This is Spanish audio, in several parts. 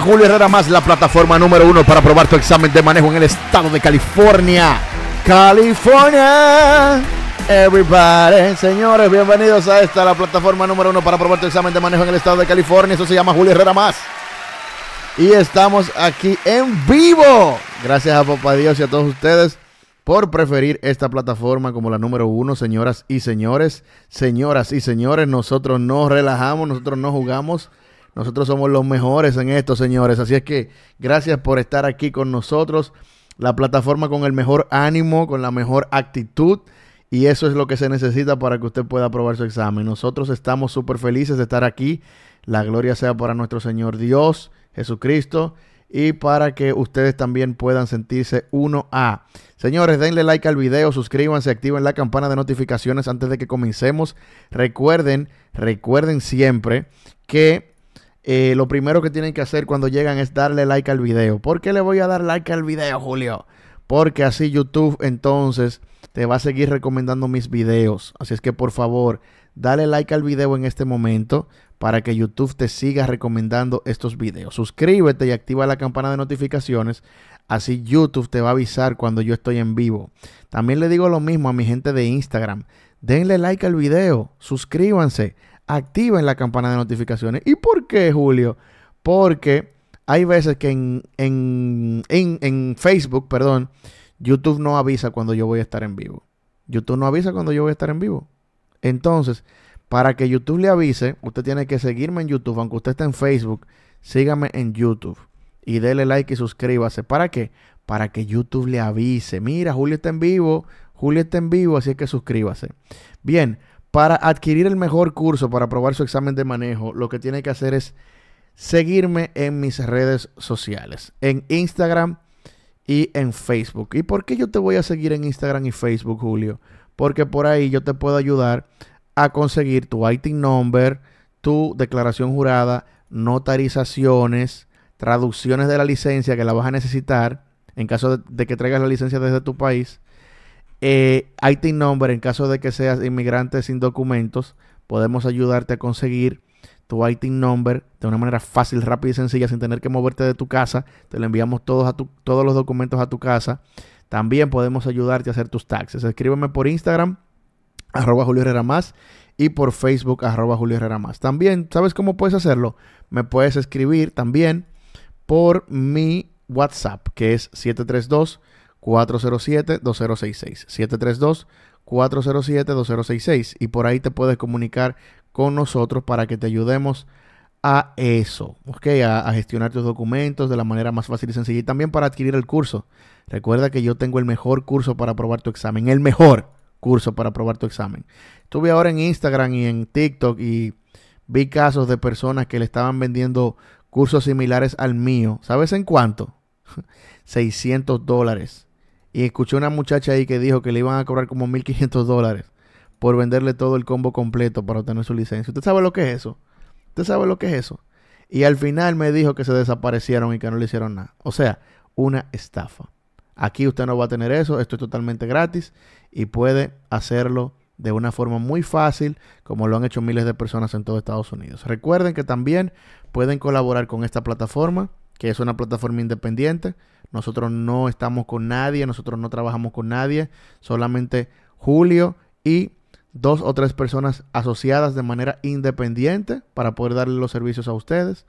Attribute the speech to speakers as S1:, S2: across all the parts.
S1: Julio Herrera Más, la plataforma número uno para probar tu examen de manejo en el estado de California. California. Everybody, señores, bienvenidos a esta, la plataforma número uno para probar tu examen de manejo en el estado de California. Eso se llama Julio Herrera Más. Y estamos aquí en vivo. Gracias a Papá Dios y a todos ustedes por preferir esta plataforma como la número uno, señoras y señores. Señoras y señores, nosotros no relajamos, nosotros no jugamos, nosotros somos los mejores en esto, señores. Así es que gracias por estar aquí con nosotros. La plataforma con el mejor ánimo, con la mejor actitud. Y eso es lo que se necesita para que usted pueda aprobar su examen. Nosotros estamos súper felices de estar aquí. La gloria sea para nuestro Señor Dios, Jesucristo, y para que ustedes también puedan sentirse uno a. Señores, denle like al video, suscríbanse, activen la campana de notificaciones antes de que comencemos. Recuerden, recuerden siempre que eh, lo primero que tienen que hacer cuando llegan es darle like al video. ¿Por qué le voy a dar like al video, Julio? Porque así YouTube entonces te va a seguir recomendando mis videos. Así es que por favor, dale like al video en este momento para que YouTube te siga recomendando estos videos. Suscríbete y activa la campana de notificaciones. Así YouTube te va a avisar cuando yo estoy en vivo. También le digo lo mismo a mi gente de Instagram. Denle like al video, suscríbanse activen la campana de notificaciones. ¿Y por qué, Julio? Porque hay veces que en, Facebook, perdón, YouTube no avisa cuando yo voy a estar en vivo. YouTube no avisa cuando yo voy a estar en vivo. Entonces, para que YouTube le avise, usted tiene que seguirme en YouTube. Aunque usted esté en Facebook, sígame en YouTube. Y dele like y suscríbase. ¿Para qué? Para que YouTube le avise. Mira, Julio está en vivo. Julio está en vivo, así que suscríbase. Bien, para adquirir el mejor curso para aprobar su examen de manejo, lo que tiene que hacer es seguirme en mis redes sociales, en Instagram y en Facebook. ¿Y por qué yo te voy a seguir en Instagram y Facebook, Julio? Porque por ahí yo te puedo ayudar a conseguir tu IT number, tu declaración jurada, notarizaciones, traducciones de la licencia que la vas a necesitar en caso de que traigas la licencia desde tu país eh, IT Number, en caso de que seas inmigrante sin documentos, podemos ayudarte a conseguir tu ITIN number de una manera fácil, rápida y sencilla, sin tener que moverte de tu casa. Te lo enviamos todos, a todos los documentos a tu casa. También podemos ayudarte a hacer tus taxes. Escríbeme por Instagram, arroba Julio Herrera Más, y por Facebook, arroba Julio Herrera Más. También, ¿sabes cómo puedes hacerlo? Me puedes escribir también por mi WhatsApp, que es 732 407-2066. 732-407-2066. Y por ahí te puedes comunicar con nosotros para que te ayudemos a eso, ¿ok? A, a, gestionar tus documentos de la manera más fácil y sencilla. Y también para adquirir el curso. Recuerda que yo tengo el mejor curso para aprobar tu examen. El mejor curso para aprobar tu examen. Estuve ahora en Instagram y en TikTok y vi casos de personas que le estaban vendiendo cursos similares al mío. ¿Sabes en cuánto? 600 dólares. Y escuché una muchacha ahí que dijo que le iban a cobrar como 1.500 dólares por venderle todo el combo completo para obtener su licencia. ¿Usted sabe lo que es eso? ¿Usted sabe lo que es eso? Y al final me dijo que se desaparecieron y que no le hicieron nada. O sea, una estafa. Aquí usted no va a tener eso, esto es totalmente gratis y puede hacerlo de una forma muy fácil, como lo han hecho miles de personas en todo Estados Unidos. Recuerden que también pueden colaborar con esta plataforma que es una plataforma independiente. Nosotros no estamos con nadie, nosotros no trabajamos con nadie, solamente Julio y dos o tres personas asociadas de manera independiente para poder darle los servicios a ustedes.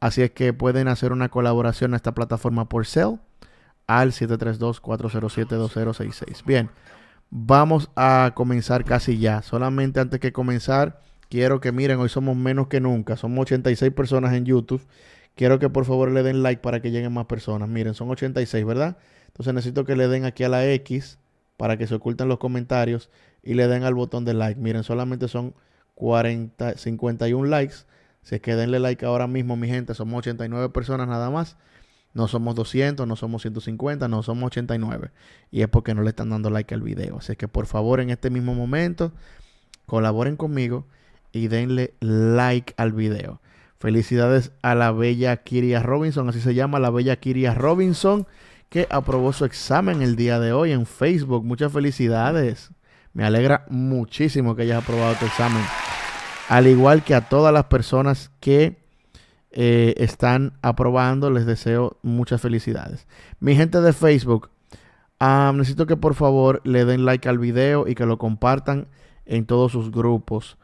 S1: Así es que pueden hacer una colaboración a esta plataforma por sale al 732-407-2066. Bien, vamos a comenzar casi ya. Solamente antes que comenzar, quiero que miren, hoy somos menos que nunca. Somos 86 personas en YouTube Quiero que por favor le den like para que lleguen más personas. Miren, son 86, ¿verdad? Entonces necesito que le den aquí a la X para que se oculten los comentarios y le den al botón de like. Miren, solamente son 40, 51 likes. Si es que denle like ahora mismo, mi gente, somos 89 personas nada más. No somos 200, no somos 150, no somos 89. Y es porque no le están dando like al video. Así que por favor, en este mismo momento, colaboren conmigo y denle like al video. Felicidades a la bella Kiria Robinson, así se llama la bella Kiria Robinson, que aprobó su examen el día de hoy en Facebook. Muchas felicidades. Me alegra muchísimo que hayas aprobado tu examen. Al igual que a todas las personas que eh, están aprobando, les deseo muchas felicidades. Mi gente de Facebook, necesito que por favor le den like al video y que lo compartan en todos sus grupos.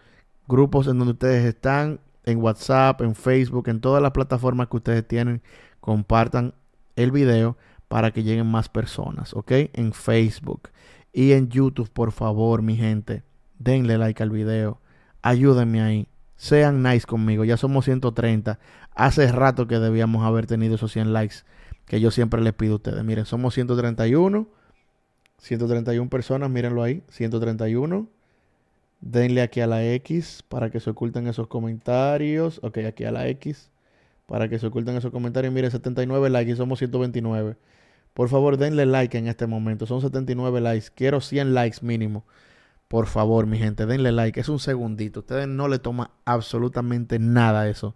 S1: Grupos en donde ustedes están, en WhatsApp, en Facebook, en todas las plataformas que ustedes tienen, compartan el video para que lleguen más personas, ¿ok? En Facebook y en YouTube, por favor, mi gente, denle like al video, ayúdenme ahí, sean nice conmigo, ya somos 130, hace rato que debíamos haber tenido esos 100 likes que yo siempre les pido a ustedes, miren, somos 131, 131 personas, mírenlo ahí, 131. Denle aquí a la X para que se oculten esos comentarios. Ok, aquí a la X para que se oculten esos comentarios. Mire, 79 likes y somos 129. Por favor, denle like en este momento. Son 79 likes. Quiero 100 likes mínimo. Por favor, mi gente, denle like. Es un segundito. Ustedes no le toman absolutamente nada a eso.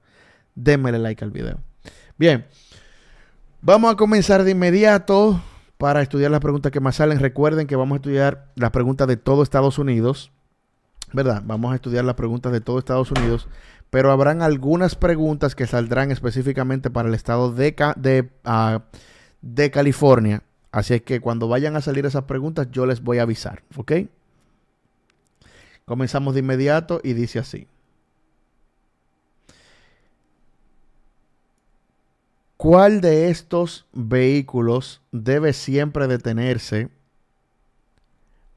S1: Denle like al video. Bien. Vamos a comenzar de inmediato para estudiar las preguntas que más salen. Recuerden que vamos a estudiar las preguntas de todo Estados Unidos. ¿verdad? Vamos a estudiar las preguntas de todo Estados Unidos, pero habrán algunas preguntas que saldrán específicamente para el estado de, de, ah, de California. Así es que cuando vayan a salir esas preguntas, yo les voy a avisar, ¿ok? Comenzamos de inmediato y dice así. ¿Cuál de estos vehículos debe siempre detenerse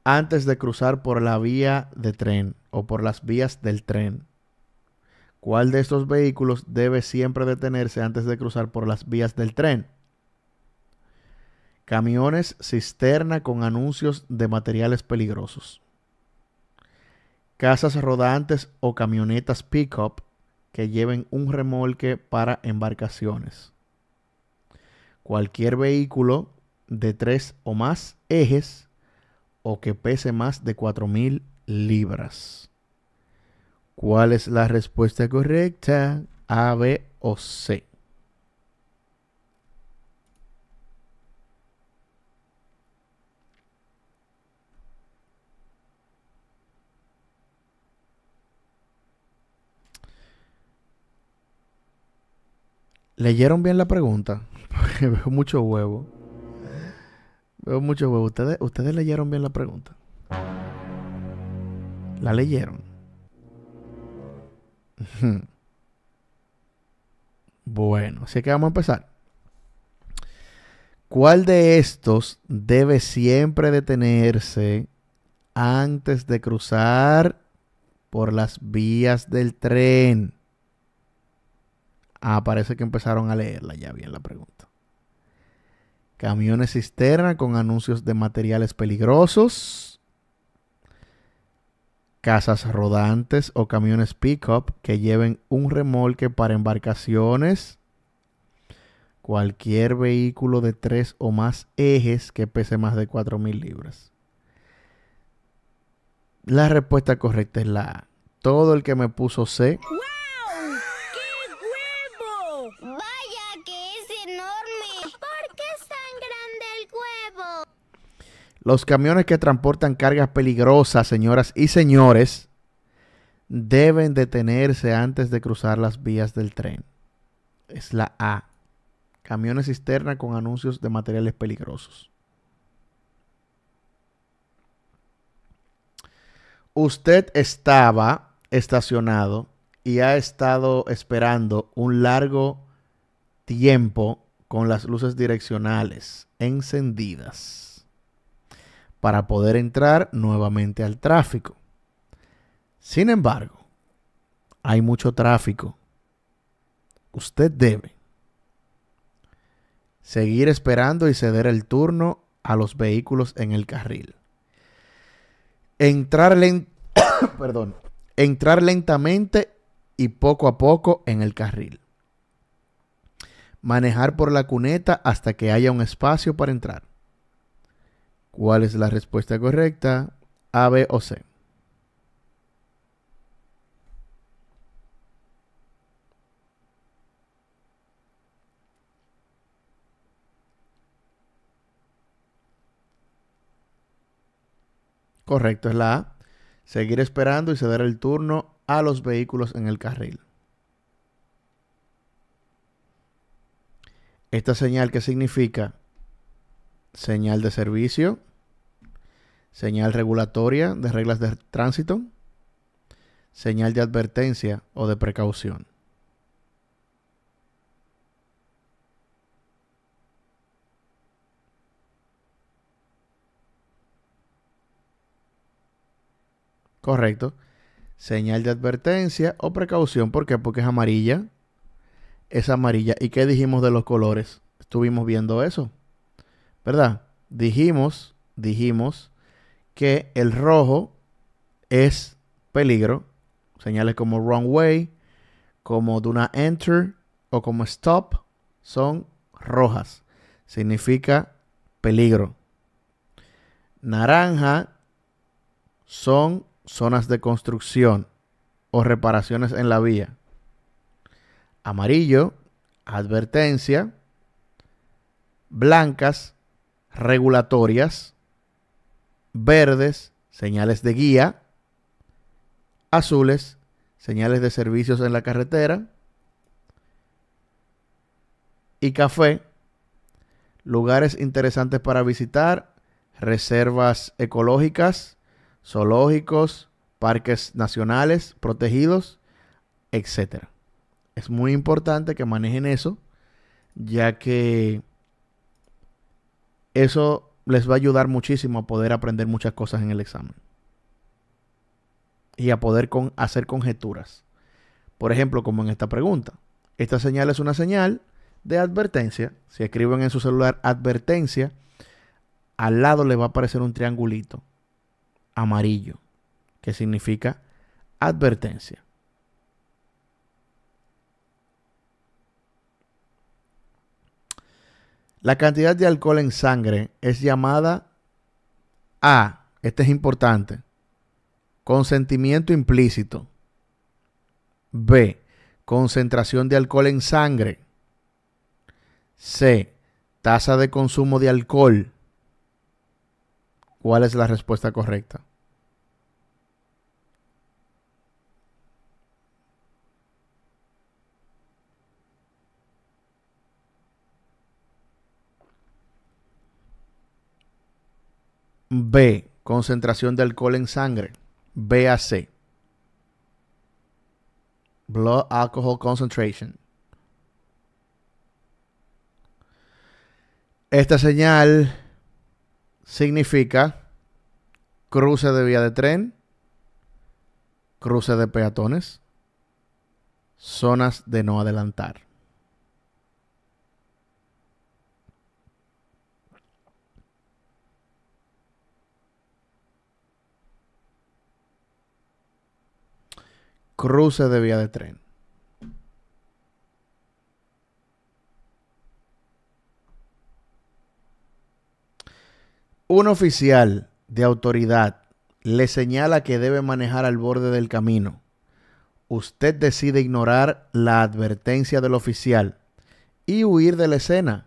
S1: antes de cruzar por la vía de tren o por las vías del tren. ¿Cuál de estos vehículos debe siempre detenerse antes de cruzar por las vías del tren? Camiones cisterna con anuncios de materiales peligrosos. Casas rodantes o camionetas pickup que lleven un remolque para embarcaciones. Cualquier vehículo de tres o más ejes o que pese más de 4.000 libras. ¿Cuál es la respuesta correcta? A, B o C. ¿Leyeron bien la pregunta? Porque veo mucho huevo. Veo mucho huevo. ¿Ustedes, ¿Ustedes leyeron bien la pregunta? ¿La leyeron? bueno, así que vamos a empezar. ¿Cuál de estos debe siempre detenerse antes de cruzar por las vías del tren? Ah, parece que empezaron a leerla ya bien la pregunta camiones cisterna con anuncios de materiales peligrosos, casas rodantes o camiones pickup que lleven un remolque para embarcaciones, cualquier vehículo de tres o más ejes que pese más de 4.000 libras. La respuesta correcta es la A. Todo el que me puso C Los camiones que transportan cargas peligrosas, señoras y señores, deben detenerse antes de cruzar las vías del tren. Es la A. Camiones cisterna con anuncios de materiales peligrosos. Usted estaba estacionado y ha estado esperando un largo tiempo con las luces direccionales encendidas para poder entrar nuevamente al tráfico. Sin embargo, hay mucho tráfico. Usted debe seguir esperando y ceder el turno a los vehículos en el carril. Entrar, Perdón. Entrar lentamente y poco a poco en el carril. Manejar por la cuneta hasta que haya un espacio para entrar ¿Cuál es la respuesta correcta? A, B o C. Correcto, es la A. Seguir esperando y ceder el turno a los vehículos en el carril. Esta señal que significa señal de servicio, señal regulatoria de reglas de tránsito, señal de advertencia o de precaución. Correcto. Señal de advertencia o precaución. ¿Por qué? Porque es amarilla. Es amarilla. ¿Y qué dijimos de los colores? Estuvimos viendo eso. ¿verdad? Dijimos, dijimos que el rojo es peligro. Señales como wrong way, como do not enter o como stop son rojas. Significa peligro. Naranja son zonas de construcción o reparaciones en la vía. Amarillo, advertencia. Blancas, regulatorias, verdes, señales de guía, azules, señales de servicios en la carretera, y café, lugares interesantes para visitar, reservas ecológicas, zoológicos, parques nacionales protegidos, etc. Es muy importante que manejen eso, ya que eso les va a ayudar muchísimo a poder aprender muchas cosas en el examen. Y a poder con, hacer conjeturas. Por ejemplo, como en esta pregunta. Esta señal es una señal de advertencia. Si escriben en su celular advertencia, al lado le va a aparecer un triangulito amarillo, que significa advertencia. La cantidad de alcohol en sangre es llamada A, este es importante, consentimiento implícito. B, concentración de alcohol en sangre. C, tasa de consumo de alcohol. ¿Cuál es la respuesta correcta? B, concentración de alcohol en sangre. BAC. Blood Alcohol Concentration. Esta señal significa cruce de vía de tren, cruce de peatones, zonas de no adelantar. cruce de vía de tren. Un oficial de autoridad le señala que debe manejar al borde del camino. Usted decide ignorar la advertencia del oficial y huir de la escena.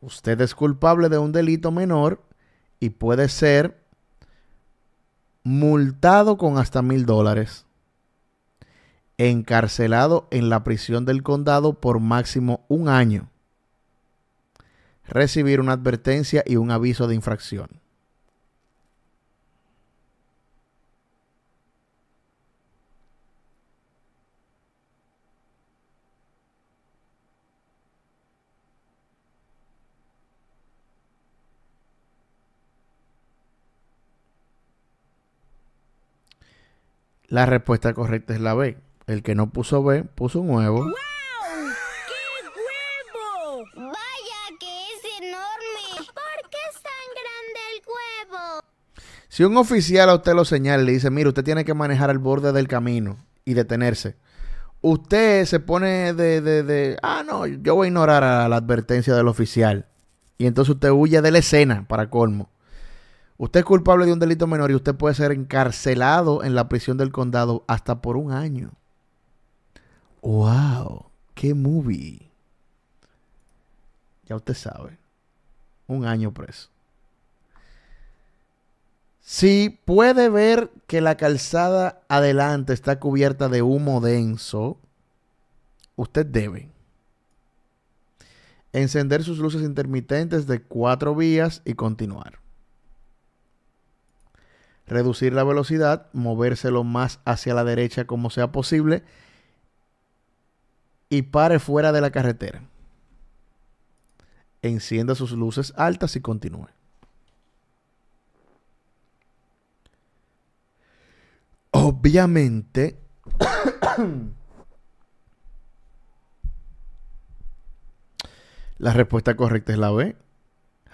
S1: Usted es culpable de un delito menor y puede ser multado con hasta mil dólares encarcelado en la prisión del condado por máximo un año, recibir una advertencia y un aviso de infracción. La respuesta correcta es la B. El que no puso B, puso un huevo. ¡Qué huevo! ¡Vaya
S2: que es enorme! ¿Por qué es tan grande el huevo?
S1: Si un oficial a usted lo señala y le dice, mire, usted tiene que manejar al borde del camino y detenerse. Usted se pone de, de, de ah, no, yo voy a ignorar a la advertencia del oficial. Y entonces usted huye de la escena, para colmo. Usted es culpable de un delito menor y usted puede ser encarcelado en la prisión del condado hasta por un año. ¡Wow! ¡Qué movie! Ya usted sabe. Un año preso. Si puede ver que la calzada adelante está cubierta de humo denso, usted debe encender sus luces intermitentes de cuatro vías y continuar. Reducir la velocidad, moverse lo más hacia la derecha como sea posible y pare fuera de la carretera. Encienda sus luces altas y continúe. Obviamente, la respuesta correcta es la B.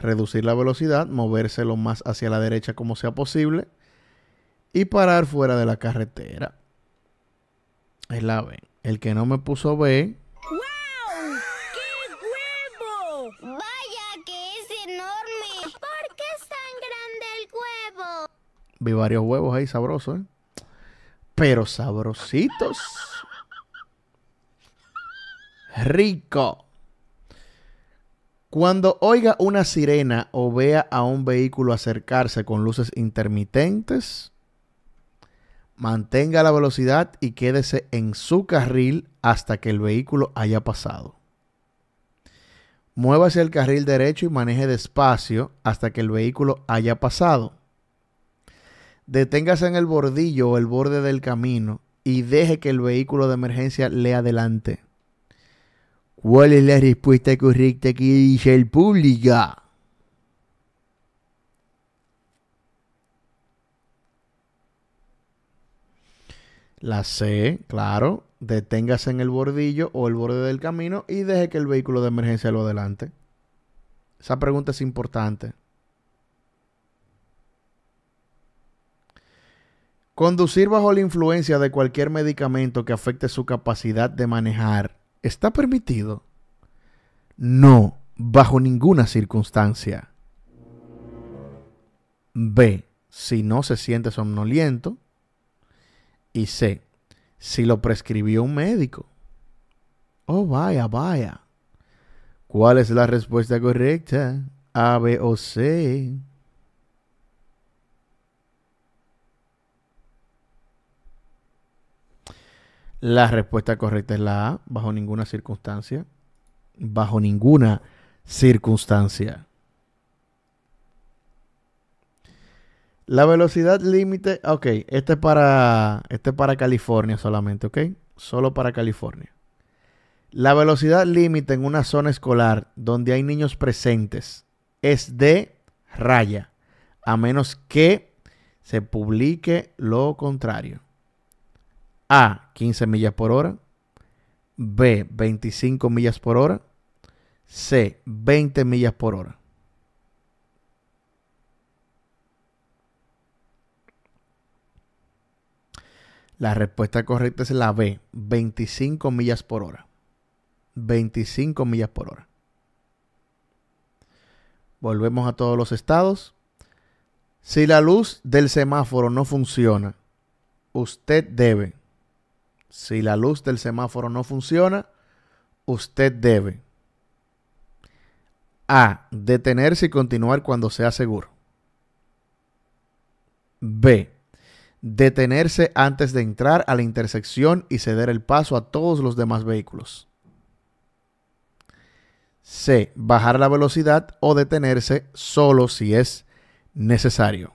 S1: Reducir la velocidad, moverse lo más hacia la derecha como sea posible y parar fuera de la carretera. Es la B. El que no me puso B. ¡Wow! ¡Qué huevo! ¡Vaya que es enorme! ¿Por qué es tan grande el huevo? Vi varios huevos ahí sabrosos, ¿eh? Pero sabrositos. Rico. Cuando oiga una sirena o vea a un vehículo acercarse con luces intermitentes, mantenga la velocidad y quédese en su carril hasta que el vehículo haya pasado. Muévase al carril derecho y maneje despacio hasta que el vehículo haya pasado. Deténgase en el bordillo o el borde del camino y deje que el vehículo de emergencia le adelante. ¿Cuál es la respuesta correcta que dice el público? La C, claro, deténgase en el bordillo o el borde del camino y deje que el vehículo de emergencia lo adelante. Esa pregunta es importante. Conducir bajo la influencia de cualquier medicamento que afecte su capacidad de manejar está permitido. No, bajo ninguna circunstancia. B. Si no se siente somnoliento, y C, si lo prescribió un médico. Oh, vaya, vaya. ¿Cuál es la respuesta correcta? A, B o C. La respuesta correcta es la A, bajo ninguna circunstancia. Bajo ninguna circunstancia. La velocidad límite, ok, este es para, este para California solamente, ok, solo para California. La velocidad límite en una zona escolar donde hay niños presentes es de raya, a menos que se publique lo contrario. A, 15 millas por hora. B, 25 millas por hora. C, 20 millas por hora. La respuesta correcta es la B, 25 millas por hora. 25 millas por hora. Volvemos a todos los estados. Si la luz del semáforo no funciona, usted debe. Si la luz del semáforo no funciona, usted debe. A. Detenerse y continuar cuando sea seguro. B detenerse antes de entrar a la intersección y ceder el paso a todos los demás vehículos. C. Bajar la velocidad o detenerse solo si es necesario.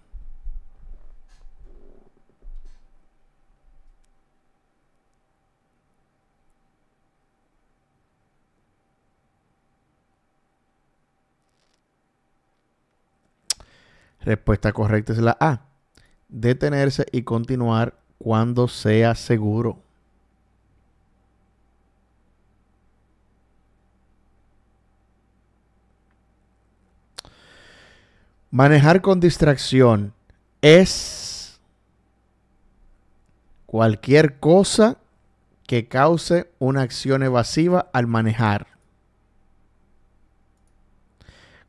S1: Respuesta correcta es la A detenerse y continuar cuando sea seguro. Manejar con distracción es cualquier cosa que cause una acción evasiva al manejar.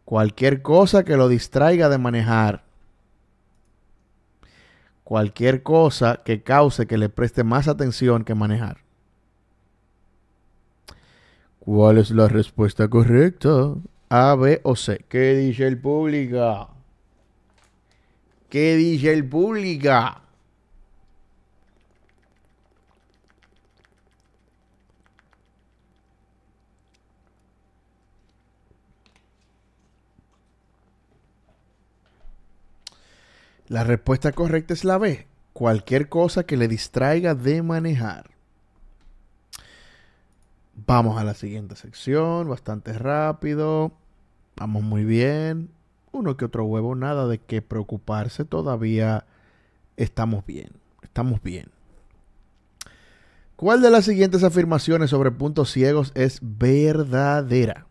S1: Cualquier cosa que lo distraiga de manejar cualquier cosa que cause que le preste más atención que manejar. ¿Cuál es la respuesta correcta? A, B o C. ¿Qué dice el público? ¿Qué dice el público? La respuesta correcta es la B. Cualquier cosa que le distraiga de manejar. Vamos a la siguiente sección, bastante rápido. Vamos muy bien. Uno que otro huevo, nada de qué preocuparse. Todavía estamos bien. Estamos bien. ¿Cuál de las siguientes afirmaciones sobre puntos ciegos es verdadera?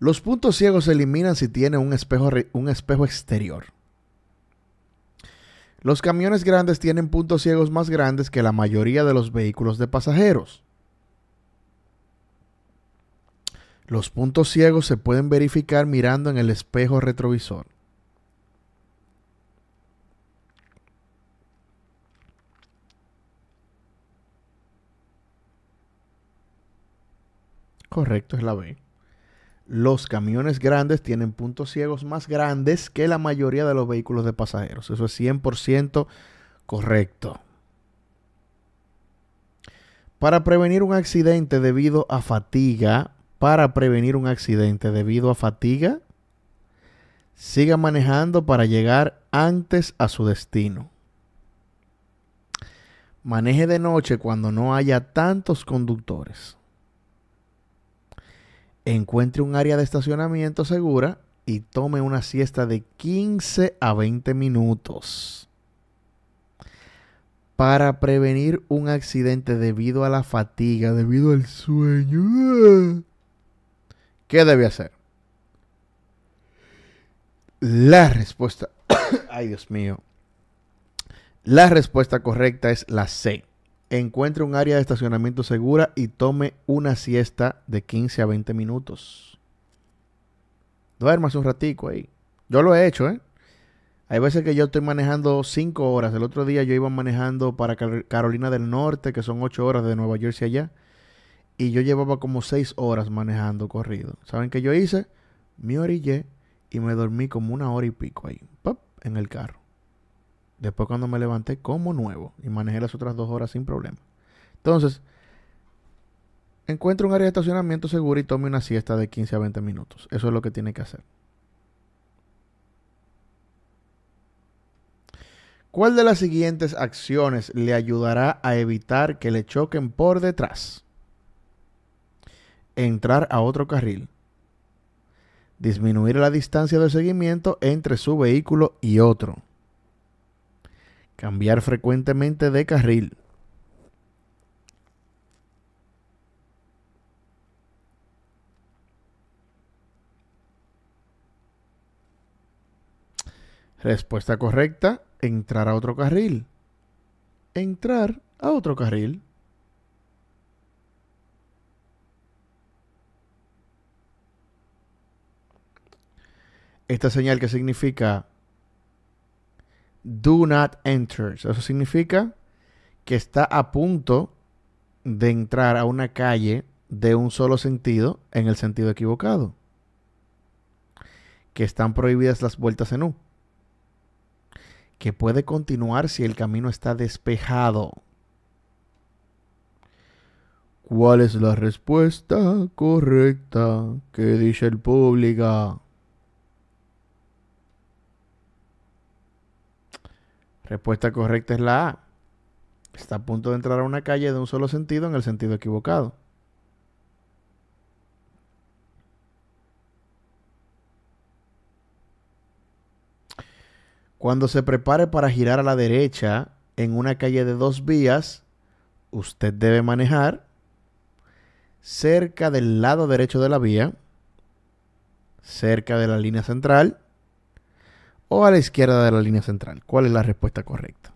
S1: Los puntos ciegos se eliminan si tiene un espejo, un espejo exterior. Los camiones grandes tienen puntos ciegos más grandes que la mayoría de los vehículos de pasajeros. Los puntos ciegos se pueden verificar mirando en el espejo retrovisor. Correcto, es la B los camiones grandes tienen puntos ciegos más grandes que la mayoría de los vehículos de pasajeros. Eso es 100% correcto. Para prevenir un accidente debido a fatiga, para prevenir un accidente debido a fatiga, siga manejando para llegar antes a su destino. Maneje de noche cuando no haya tantos conductores encuentre un área de estacionamiento segura y tome una siesta de 15 a 20 minutos. Para prevenir un accidente debido a la fatiga, debido al sueño, ¿qué debe hacer? La respuesta, ay Dios mío, la respuesta correcta es la C encuentre un área de estacionamiento segura y tome una siesta de 15 a 20 minutos. Duérmase un ratico ahí. Yo lo he hecho, ¿eh? Hay veces que yo estoy manejando 5 horas. El otro día yo iba manejando para Carolina del Norte, que son 8 horas de Nueva Jersey allá. Y yo llevaba como 6 horas manejando corrido. ¿Saben qué yo hice? Me orillé y me dormí como una hora y pico ahí, pop, en el carro. Después cuando me levanté como nuevo y manejé las otras dos horas sin problema. Entonces, encuentro un área de estacionamiento seguro y tome una siesta de 15 a 20 minutos. Eso es lo que tiene que hacer. ¿Cuál de las siguientes acciones le ayudará a evitar que le choquen por detrás? Entrar a otro carril. Disminuir la distancia de seguimiento entre su vehículo y otro Cambiar frecuentemente de carril. Respuesta correcta, entrar a otro carril. Entrar a otro carril. Esta señal que significa do not enter. Eso significa que está a punto de entrar a una calle de un solo sentido en el sentido equivocado. Que están prohibidas las vueltas en U. Que puede continuar si el camino está despejado. ¿Cuál es la respuesta correcta que dice el público? Respuesta correcta es la A. Está a punto de entrar a una calle de un solo sentido en el sentido equivocado. Cuando se prepare para girar a la derecha en una calle de dos vías, usted debe manejar cerca del lado derecho de la vía, cerca de la línea central, o a la izquierda de la línea central? ¿Cuál es la respuesta correcta?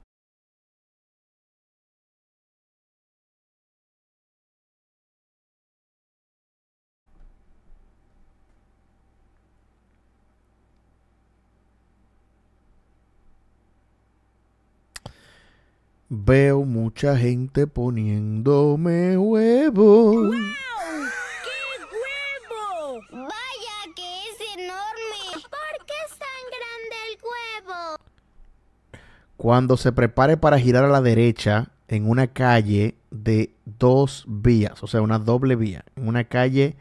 S1: Veo mucha gente poniéndome huevos. cuando se prepare para girar a la derecha en una calle de dos vías, o sea, una doble vía, en una calle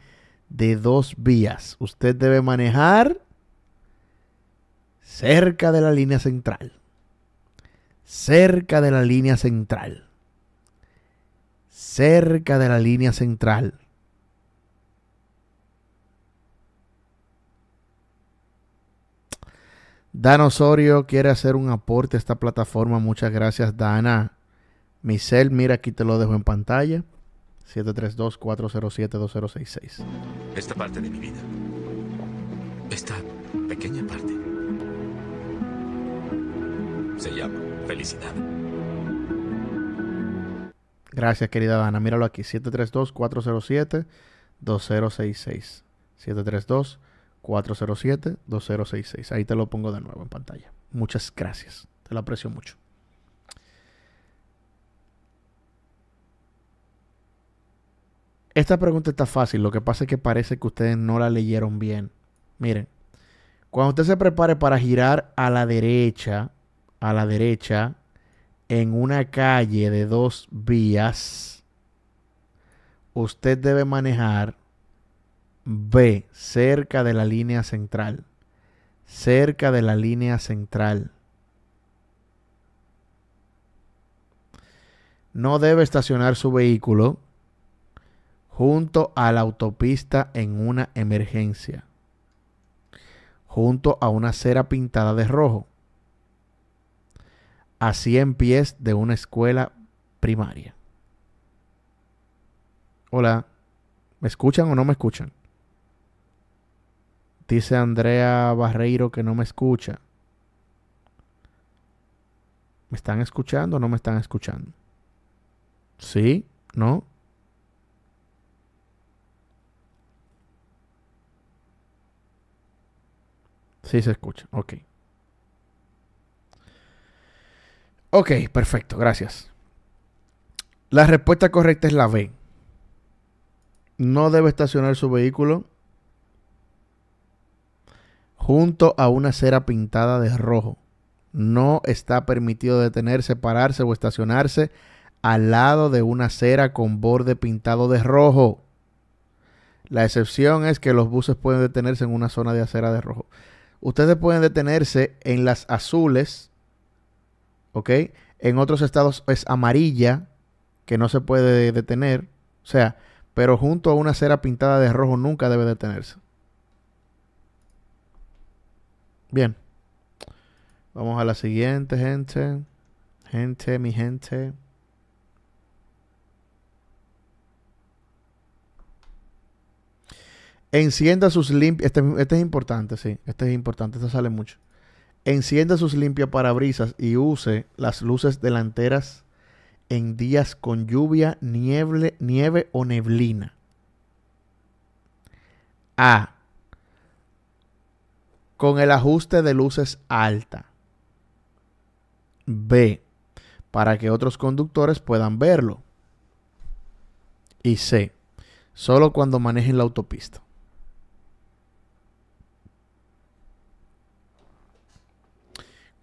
S1: de dos vías, usted debe manejar cerca de la línea central, cerca de la línea central, cerca de la línea central. Dan Osorio quiere hacer un aporte a esta plataforma. Muchas gracias, Dana. Mi mira, aquí te lo dejo en pantalla. 732-407-2066. Esta
S2: parte de mi vida. Esta pequeña parte. Se llama felicidad.
S1: Gracias, querida Dana. Míralo aquí. 732-407-2066. 732 407-2066. Ahí te lo pongo de nuevo en pantalla. Muchas gracias. Te lo aprecio mucho. Esta pregunta está fácil. Lo que pasa es que parece que ustedes no la leyeron bien. Miren, cuando usted se prepare para girar a la derecha, a la derecha, en una calle de dos vías, usted debe manejar B, cerca de la línea central. Cerca de la línea central. No debe estacionar su vehículo junto a la autopista en una emergencia. Junto a una acera pintada de rojo. A 100 pies de una escuela primaria. Hola, ¿me escuchan o no me escuchan? Dice Andrea Barreiro que no me escucha. ¿Me están escuchando o no me están escuchando? ¿Sí? ¿No? Sí se escucha, ok. Ok, perfecto, gracias. La respuesta correcta es la B. No debe estacionar su vehículo junto a una acera pintada de rojo. No está permitido detenerse, pararse o estacionarse al lado de una acera con borde pintado de rojo. La excepción es que los buses pueden detenerse en una zona de acera de rojo. Ustedes pueden detenerse en las azules, ¿ok? En otros estados es amarilla, que no se puede detener, o sea, pero junto a una acera pintada de rojo nunca debe detenerse. Bien. Vamos a la siguiente, gente. Gente, mi gente. Encienda sus limpias. Este, este, es importante, sí. Este es importante. Esto sale mucho. Encienda sus limpias parabrisas y use las luces delanteras en días con lluvia, nieble, nieve o neblina. A con el ajuste de luces alta. B. Para que otros conductores puedan verlo. Y C. Solo cuando manejen la autopista.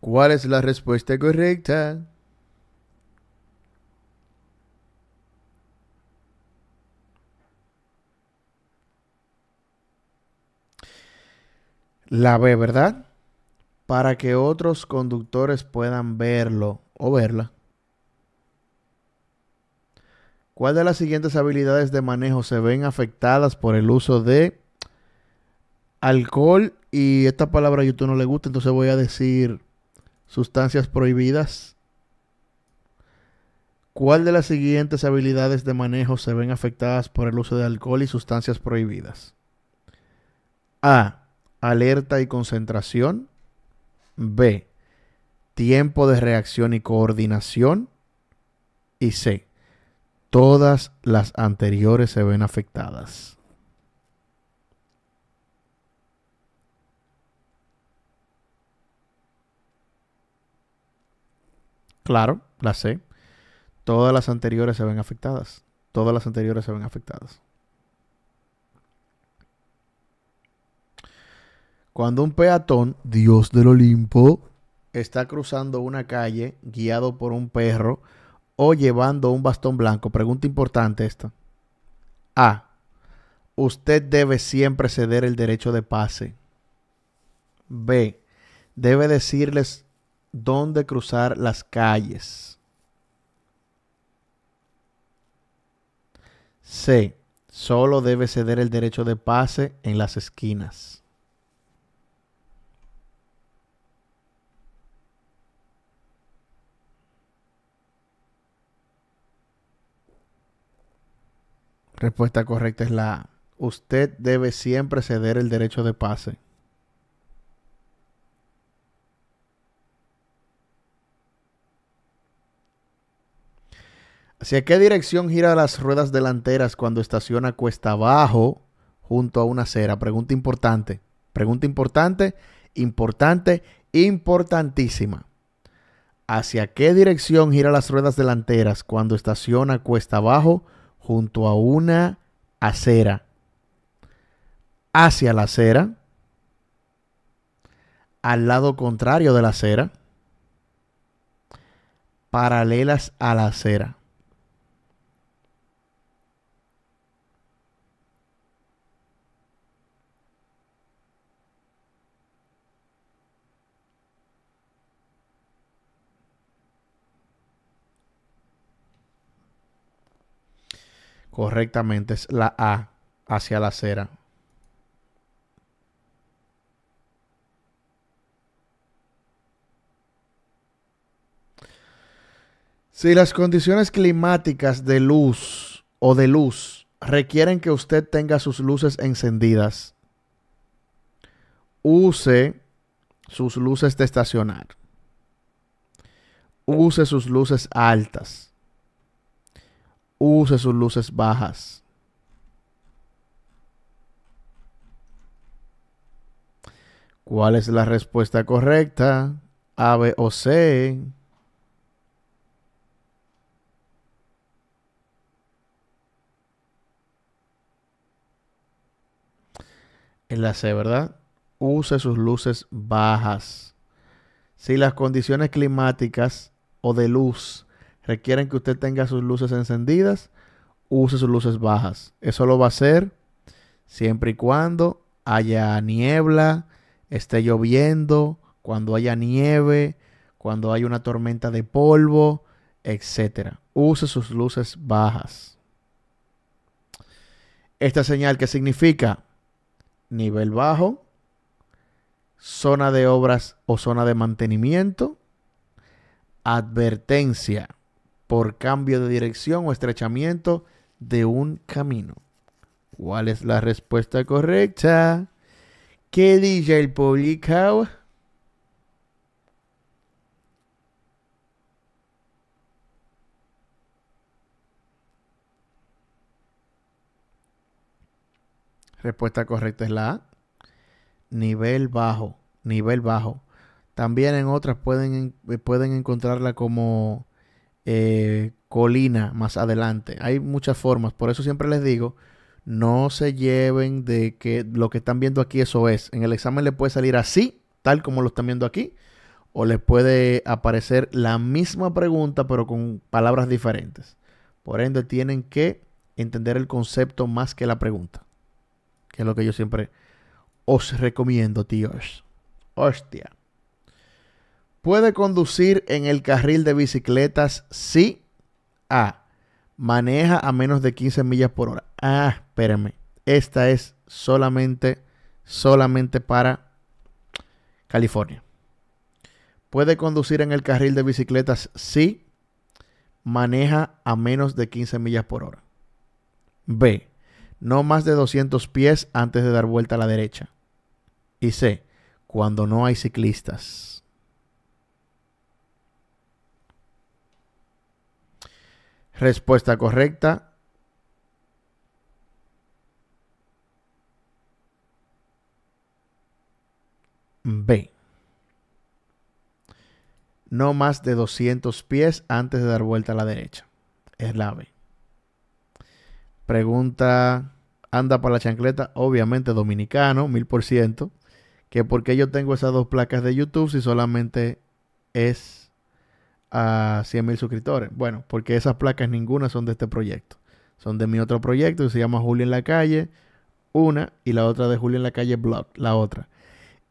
S1: ¿Cuál es la respuesta correcta? la ve, ¿verdad? Para que otros conductores puedan verlo o verla. ¿Cuál de las siguientes habilidades de manejo se ven afectadas por el uso de alcohol? Y esta palabra a YouTube no le gusta, entonces voy a decir sustancias prohibidas. ¿Cuál de las siguientes habilidades de manejo se ven afectadas por el uso de alcohol y sustancias prohibidas? A alerta y concentración. B, tiempo de reacción y coordinación. Y C, todas las anteriores se ven afectadas. Claro, la C. Todas las anteriores se ven afectadas. Todas las anteriores se ven afectadas. Cuando un peatón, Dios del Olimpo, está cruzando una calle guiado por un perro o llevando un bastón blanco. Pregunta importante esta. A. Usted debe siempre ceder el derecho de pase. B. Debe decirles dónde cruzar las calles. C. Solo debe ceder el derecho de pase en las esquinas. Respuesta correcta es la Usted debe siempre ceder el derecho de pase. ¿Hacia qué dirección gira las ruedas delanteras cuando estaciona cuesta abajo junto a una acera? Pregunta importante. Pregunta importante, importante, importantísima. ¿Hacia qué dirección gira las ruedas delanteras cuando estaciona cuesta abajo junto a una acera. Hacia la acera. Al lado contrario de la acera. Paralelas a la acera. Correctamente es la A hacia la acera. Si las condiciones climáticas de luz o de luz requieren que usted tenga sus luces encendidas, use sus luces de estacionar. Use sus luces altas use sus luces bajas. ¿Cuál es la respuesta correcta? A, B o C. En la C, ¿verdad? Use sus luces bajas. Si las condiciones climáticas o de luz requieren que usted tenga sus luces encendidas, use sus luces bajas. Eso lo va a hacer siempre y cuando haya niebla, esté lloviendo, cuando haya nieve, cuando haya una tormenta de polvo, etc. Use sus luces bajas. Esta señal que significa nivel bajo, zona de obras o zona de mantenimiento, advertencia por cambio de dirección o estrechamiento de un camino. ¿Cuál es la respuesta correcta? ¿Qué dice el publicado? Respuesta correcta es la A. Nivel bajo, nivel bajo. También en otras pueden, pueden encontrarla como eh, colina más adelante. Hay muchas formas, por eso siempre les digo, no se lleven de que lo que están viendo aquí eso es. En el examen le puede salir así, tal como lo están viendo aquí, o les puede aparecer la misma pregunta pero con palabras diferentes. Por ende, tienen que entender el concepto más que la pregunta, que es lo que yo siempre os recomiendo, tíos. Hostia. ¿Puede conducir en el carril de bicicletas? si... A. Ah, maneja a menos de 15 millas por hora. Ah, espérame. Esta es solamente, solamente para California. ¿Puede conducir en el carril de bicicletas? si... Maneja a menos de 15 millas por hora. B. No más de 200 pies antes de dar vuelta a la derecha. Y C. Cuando no hay ciclistas. Respuesta correcta. B. No más de 200 pies antes de dar vuelta a la derecha. Es la B. Pregunta, anda para la chancleta, obviamente dominicano, mil por Que por qué yo tengo esas dos placas de YouTube si solamente es a mil suscriptores. Bueno, porque esas placas ninguna son de este proyecto. Son de mi otro proyecto que se llama Julio en la calle, una, y la otra de Julio en la calle Blog, la otra.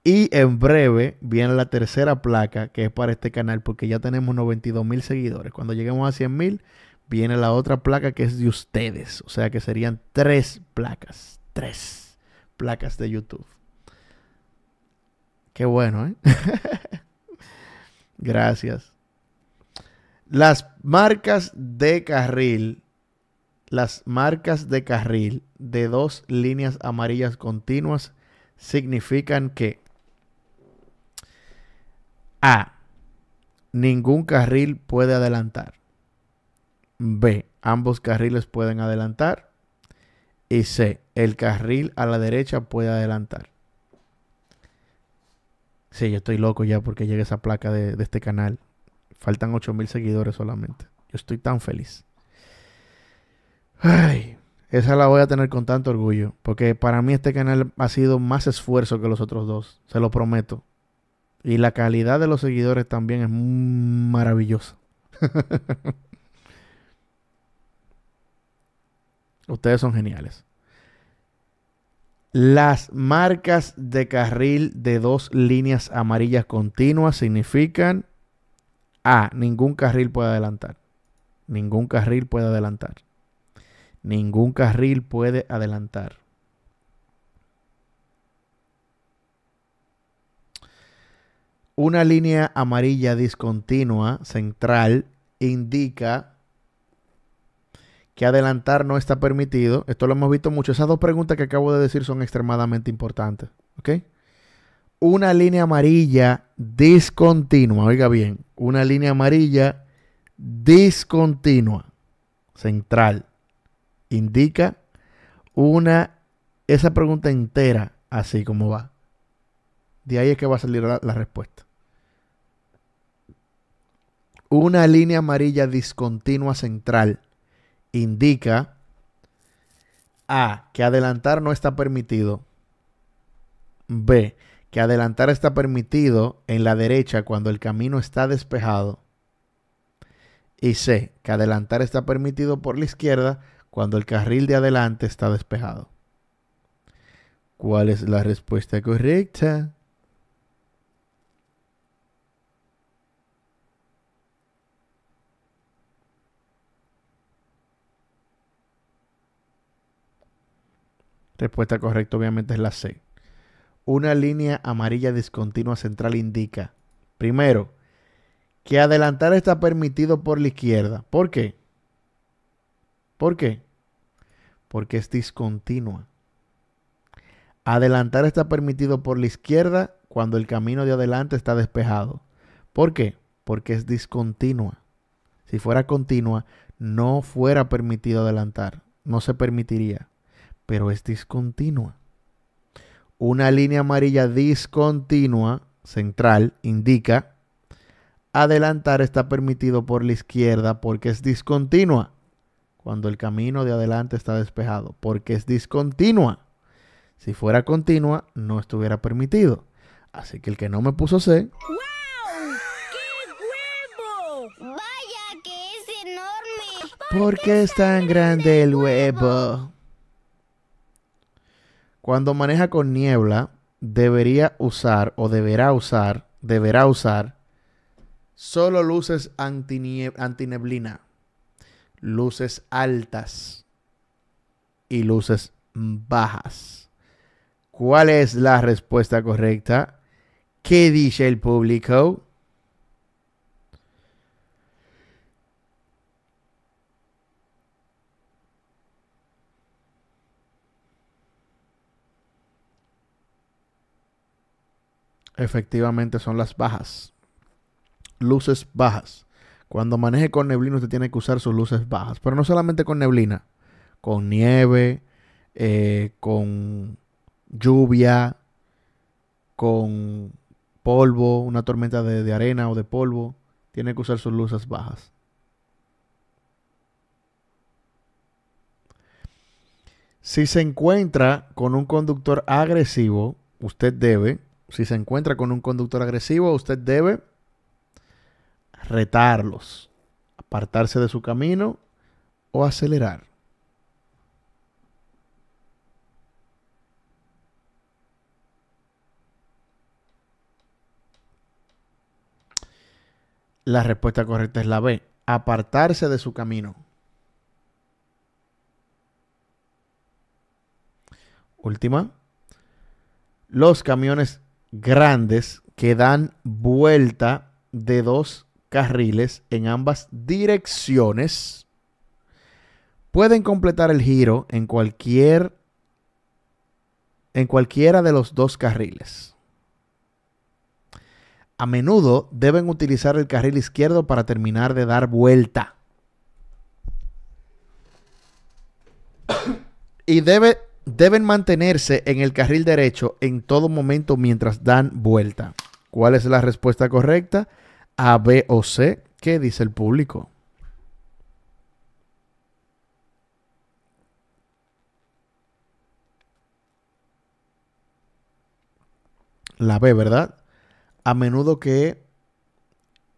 S1: Y en breve viene la tercera placa que es para este canal porque ya tenemos mil seguidores. Cuando lleguemos a mil viene la otra placa que es de ustedes. O sea que serían tres placas. Tres placas de YouTube. Qué bueno, ¿eh? Gracias. Las marcas de carril, las marcas de carril de dos líneas amarillas continuas significan que A. Ningún carril puede adelantar. B. Ambos carriles pueden adelantar. Y C. El carril a la derecha puede adelantar. Sí, yo estoy loco ya porque llega esa placa de, de este canal. Faltan 8.000 seguidores solamente. Yo estoy tan feliz. Ay, esa la voy a tener con tanto orgullo. Porque para mí este canal ha sido más esfuerzo que los otros dos. Se lo prometo. Y la calidad de los seguidores también es maravillosa. Ustedes son geniales. Las marcas de carril de dos líneas amarillas continuas significan Ah, Ningún carril puede adelantar. Ningún carril puede adelantar. Ningún carril puede adelantar. Una línea amarilla discontinua central indica que adelantar no está permitido. Esto lo hemos visto mucho. Esas dos preguntas que acabo de decir son extremadamente importantes. ¿Ok? una línea amarilla discontinua. Oiga bien, una línea amarilla discontinua central indica una esa pregunta entera así como va. De ahí es que va a salir la, respuesta. Una línea amarilla discontinua central indica A. Que adelantar no está permitido. B que adelantar está permitido en la derecha cuando el camino está despejado. Y C, que adelantar está permitido por la izquierda cuando el carril de adelante está despejado. ¿Cuál es la respuesta correcta? Respuesta correcta obviamente es la C. Una línea amarilla discontinua central indica, primero, que adelantar está permitido por la izquierda. ¿Por qué? ¿Por qué? Porque es discontinua. Adelantar está permitido por la izquierda cuando el camino de adelante está despejado. ¿Por qué? Porque es discontinua. Si fuera continua, no fuera permitido adelantar. No se permitiría. Pero es discontinua. Una línea amarilla discontinua central indica adelantar está permitido por la izquierda porque es discontinua. Cuando el camino de adelante está despejado, porque es discontinua. Si fuera continua, no estuviera permitido. Así que el que no me puso C.
S2: ¡Wow! ¡Qué huevo!
S1: ¡Vaya que es enorme! ¿Por qué es tan grande el huevo? Cuando maneja con niebla, debería usar o deberá usar, deberá usar solo luces antineblina, luces altas y luces bajas. ¿Cuál es la respuesta correcta? ¿Qué dice el público? efectivamente son las bajas. Luces bajas. Cuando maneje con neblina usted tiene que usar sus luces bajas. Pero no solamente con neblina, con nieve, eh, con lluvia, con polvo, una tormenta de, de arena o de polvo. Tiene que usar sus luces bajas. Si se encuentra con un conductor agresivo, usted debe si se encuentra con un conductor agresivo, usted debe retarlos, apartarse de su camino o acelerar. La respuesta correcta es la B, apartarse de su camino. Última. Los camiones grandes que dan vuelta de dos carriles en ambas direcciones pueden completar el giro en cualquier en cualquiera de los dos carriles. A menudo deben utilizar el carril izquierdo para terminar de dar vuelta. y debe deben mantenerse en el carril derecho en todo momento mientras dan vuelta. ¿Cuál es la respuesta correcta? A, B o C. ¿Qué dice el público? La B, ¿verdad? A menudo que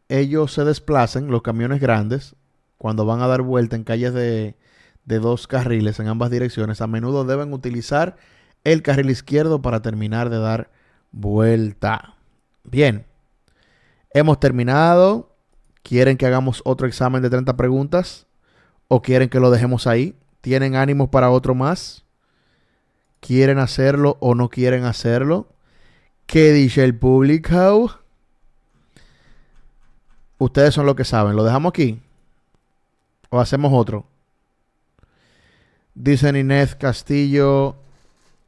S1: ellos se desplacen, los camiones grandes, cuando van a dar vuelta en calles de, de dos carriles en ambas direcciones, a menudo deben utilizar el carril izquierdo para terminar de dar vuelta. Bien, hemos terminado. ¿Quieren que hagamos otro examen de 30 preguntas? ¿O quieren que lo dejemos ahí? ¿Tienen ánimos para otro más? ¿Quieren hacerlo o no quieren hacerlo? ¿Qué dice el público? Ustedes son los que saben. ¿Lo dejamos aquí? ¿O hacemos otro? Dicen Inés Castillo,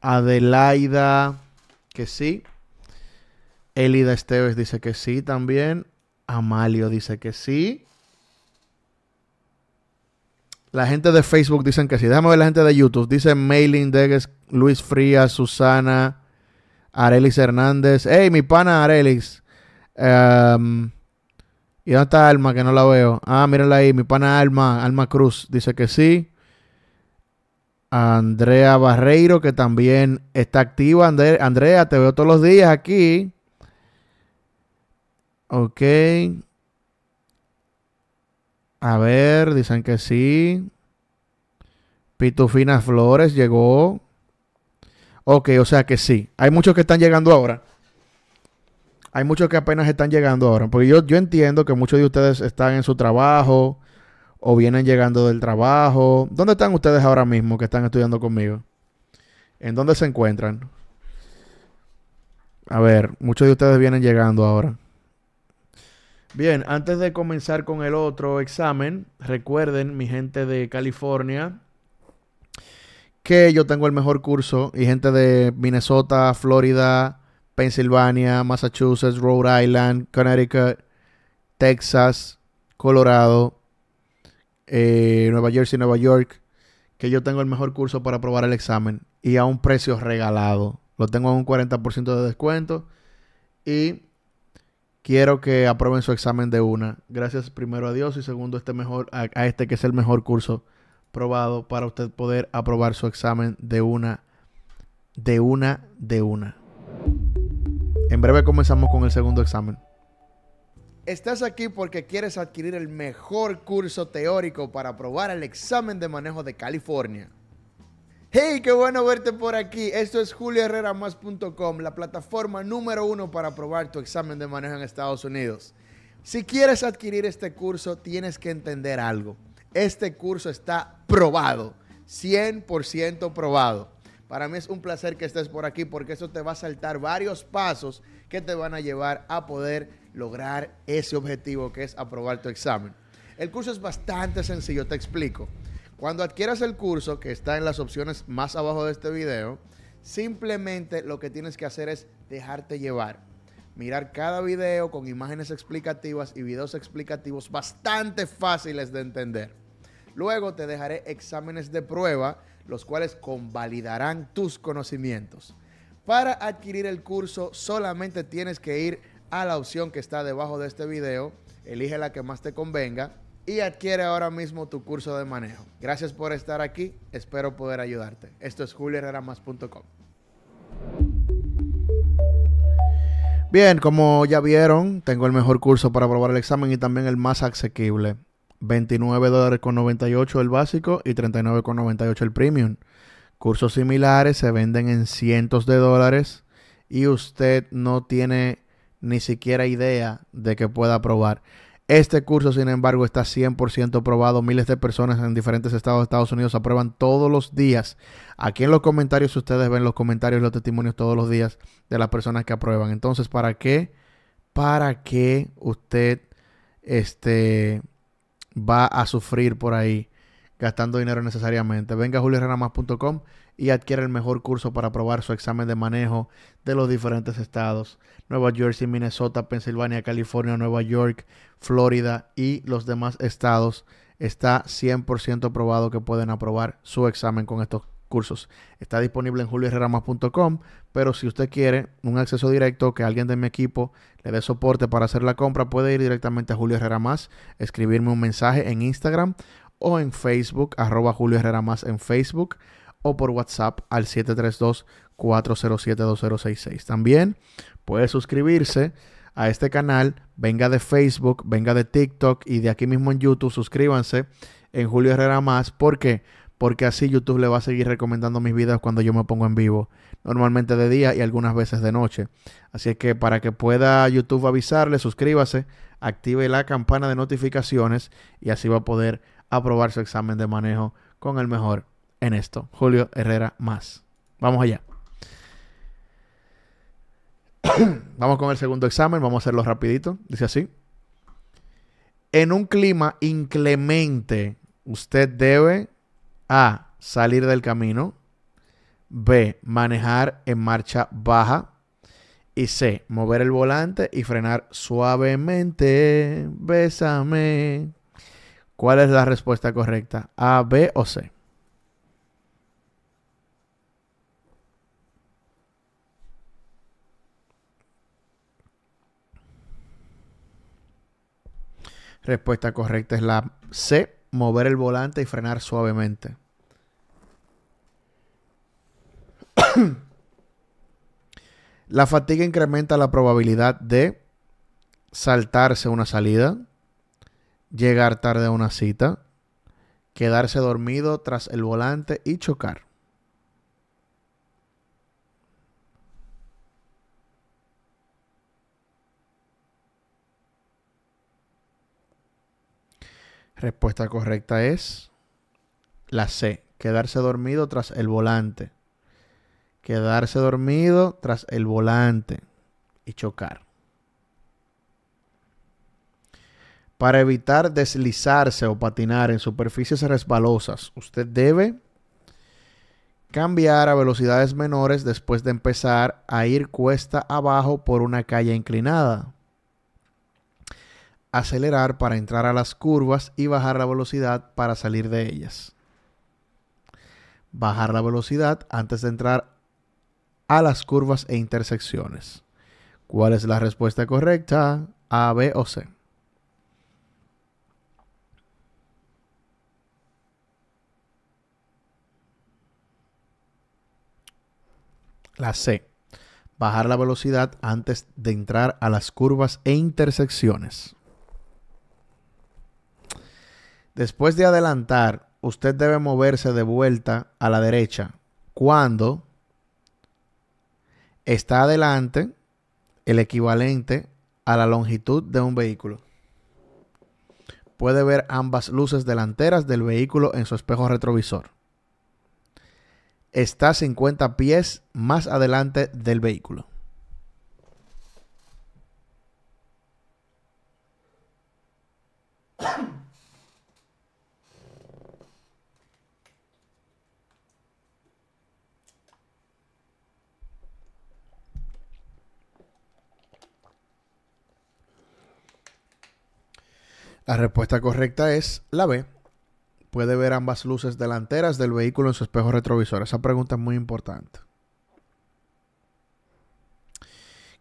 S1: Adelaida, que sí. Elida Esteves dice que sí también. Amalio dice que sí. La gente de Facebook dicen que sí. Déjame ver la gente de YouTube. Dice Mailing Degues, Luis Frías, Susana, Arelis Hernández. ¡Ey, mi pana Arelis! Em, ¿Y dónde está Alma? Que no la veo. Ah, mírenla ahí. Mi pana Alma, Alma Cruz, dice que sí. Andrea Barreiro, que también está activa. Andrea, te veo todos los días aquí. Ok. A ver, dicen que sí. Pitufina Flores llegó. Ok, o sea que sí. Hay muchos que están llegando ahora. Hay muchos que apenas están llegando ahora. Porque yo, yo entiendo que muchos de ustedes están en su trabajo o vienen llegando del trabajo. ¿Dónde están ustedes ahora mismo que están estudiando conmigo? ¿En dónde se encuentran? A ver, muchos de ustedes vienen llegando ahora. Bien, antes de comenzar con el otro examen, recuerden, mi gente de California, que yo tengo el mejor curso y gente de Minnesota, Florida, Pensilvania, Massachusetts, Rhode Island, Connecticut, Texas, Colorado, eh, Nueva Jersey, Nueva York, que yo tengo el mejor curso para aprobar el examen y a un precio regalado. Lo tengo a un 40% de descuento y quiero que aprueben su examen de una. Gracias primero a Dios y segundo este mejor, a este que es el mejor curso probado para usted poder aprobar su examen de una, de una, de una. En breve comenzamos con el segundo examen. Estás aquí porque quieres adquirir el mejor curso teórico para aprobar el examen de manejo de California. Hey, qué bueno verte por aquí. Esto es julioherreramas.com, la plataforma número uno para aprobar tu examen de manejo en Estados Unidos. Si quieres adquirir este curso, tienes que entender algo. Este curso está probado, 100% probado. Para mí es un placer que estés por aquí porque eso te va a saltar varios pasos que te van a llevar a poder lograr ese objetivo que es aprobar tu examen. El curso es bastante sencillo, te explico. Cuando adquieras el curso, que está en las opciones más abajo de este video, simplemente lo que tienes que hacer es dejarte llevar. Mirar cada video con imágenes explicativas y videos explicativos bastante fáciles de entender. Luego te dejaré exámenes de prueba, los cuales convalidarán tus conocimientos. Para adquirir el curso solamente tienes que ir a la opción que está debajo de este video. Elige la que más te convenga y adquiere ahora mismo tu curso de manejo. Gracias por estar aquí, espero poder ayudarte. Esto es julioherreramas.com. Bien, como ya vieron, tengo el mejor curso para aprobar el examen y también el más asequible. 29 dólares con el básico y 39 con el premium. Cursos similares se venden en cientos de dólares y usted no tiene ni siquiera idea de que pueda aprobar Este curso, sin embargo, está 100% probado. Miles de personas en diferentes estados de Estados Unidos aprueban todos los días. Aquí en los comentarios, ustedes ven los comentarios y los testimonios todos los días de las personas que aprueban. Entonces, ¿para qué? ¿Para qué usted este, va a sufrir por ahí gastando dinero necesariamente? Venga a y adquiere el mejor curso para aprobar su examen de manejo de los diferentes estados, Nueva Jersey, Minnesota, Pensilvania, California, Nueva York, Florida y los demás estados. Está 100% probado que pueden aprobar su examen con estos cursos. Está disponible en puntocom pero si usted quiere un acceso directo, que alguien de mi equipo le dé soporte para hacer la compra, puede ir directamente a Julio Herrera Más, escribirme un mensaje en Instagram o en Facebook, arroba Julio Herrera Más en Facebook o por WhatsApp al 732-407-2066. También puede suscribirse a este canal, venga de Facebook, venga de TikTok y de aquí mismo en YouTube, suscríbanse en Julio Herrera Más. ¿Por qué? Porque así YouTube le va a seguir recomendando mis videos cuando yo me pongo en vivo, normalmente de día y algunas veces de noche. Así es que para que pueda YouTube avisarle, suscríbase, active la campana de notificaciones y así va a poder aprobar su examen de manejo con el mejor en esto. Julio Herrera más. Vamos allá. vamos con el segundo examen, vamos a hacerlo rapidito. Dice así. En un clima inclemente, usted debe A. salir del camino, B. manejar en marcha baja y C. mover el volante y frenar suavemente. Bésame. ¿Cuál es la respuesta correcta? A, B o C. Respuesta correcta es la C, mover el volante y frenar suavemente. la fatiga incrementa la probabilidad de saltarse una salida, llegar tarde a una cita, quedarse dormido tras el volante y chocar. Respuesta correcta es la C. Quedarse dormido tras el volante. Quedarse dormido tras el volante y chocar. Para evitar deslizarse o patinar en superficies resbalosas, usted debe cambiar a velocidades menores después de empezar a ir cuesta abajo por una calle inclinada acelerar para entrar a las curvas y bajar la velocidad para salir de ellas. Bajar la velocidad antes de entrar a las curvas e intersecciones. ¿Cuál es la respuesta correcta? A, B o C. La C. Bajar la velocidad antes de entrar a las curvas e intersecciones. Después de adelantar, usted debe moverse de vuelta a la derecha cuando está adelante el equivalente a la longitud de un vehículo. Puede ver ambas luces delanteras del vehículo en su espejo retrovisor. Está 50 pies más adelante del vehículo. La respuesta correcta es la B. Puede ver ambas luces delanteras del vehículo en su espejo retrovisor. Esa pregunta es muy importante.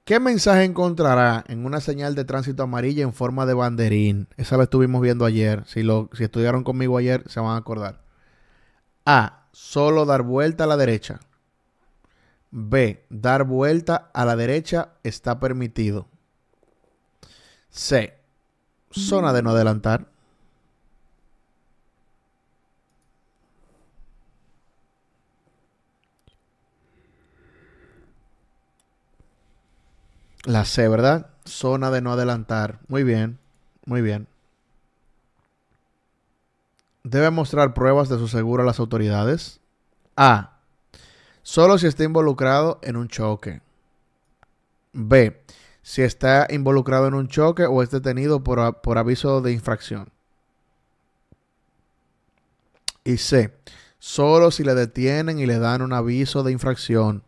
S1: ¿Qué mensaje encontrará en una señal de tránsito amarilla en forma de banderín? Esa la estuvimos viendo ayer. Si, lo, si estudiaron conmigo ayer, se van a acordar. A. Solo dar vuelta a la derecha. B. Dar vuelta a la derecha está permitido. C. Zona de no adelantar. La C, ¿verdad? Zona de no adelantar. Muy bien, muy bien. Debe mostrar pruebas de su seguro a las autoridades. A. Solo si está involucrado en un choque. B si está involucrado en un choque o es detenido por, aviso de infracción. Y C, solo si le detienen y le dan un aviso de infracción.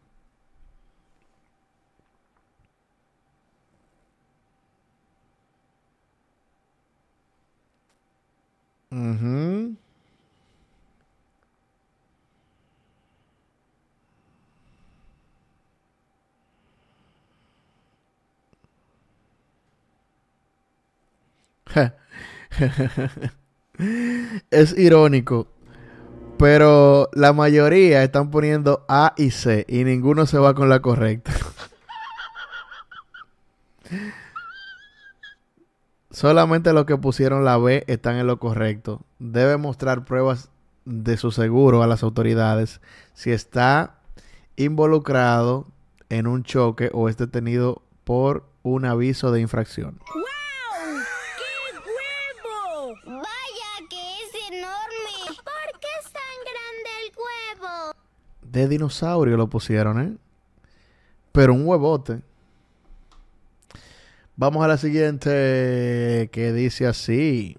S1: es irónico. Pero la mayoría están poniendo A y C y ninguno se va con la correcta. Solamente los que pusieron la B están en lo correcto. Debe mostrar pruebas de su seguro a las autoridades si está involucrado en un choque o es detenido por un aviso de infracción. de dinosaurio lo pusieron, ¿eh? Pero un huevote. Vamos a la siguiente que dice así.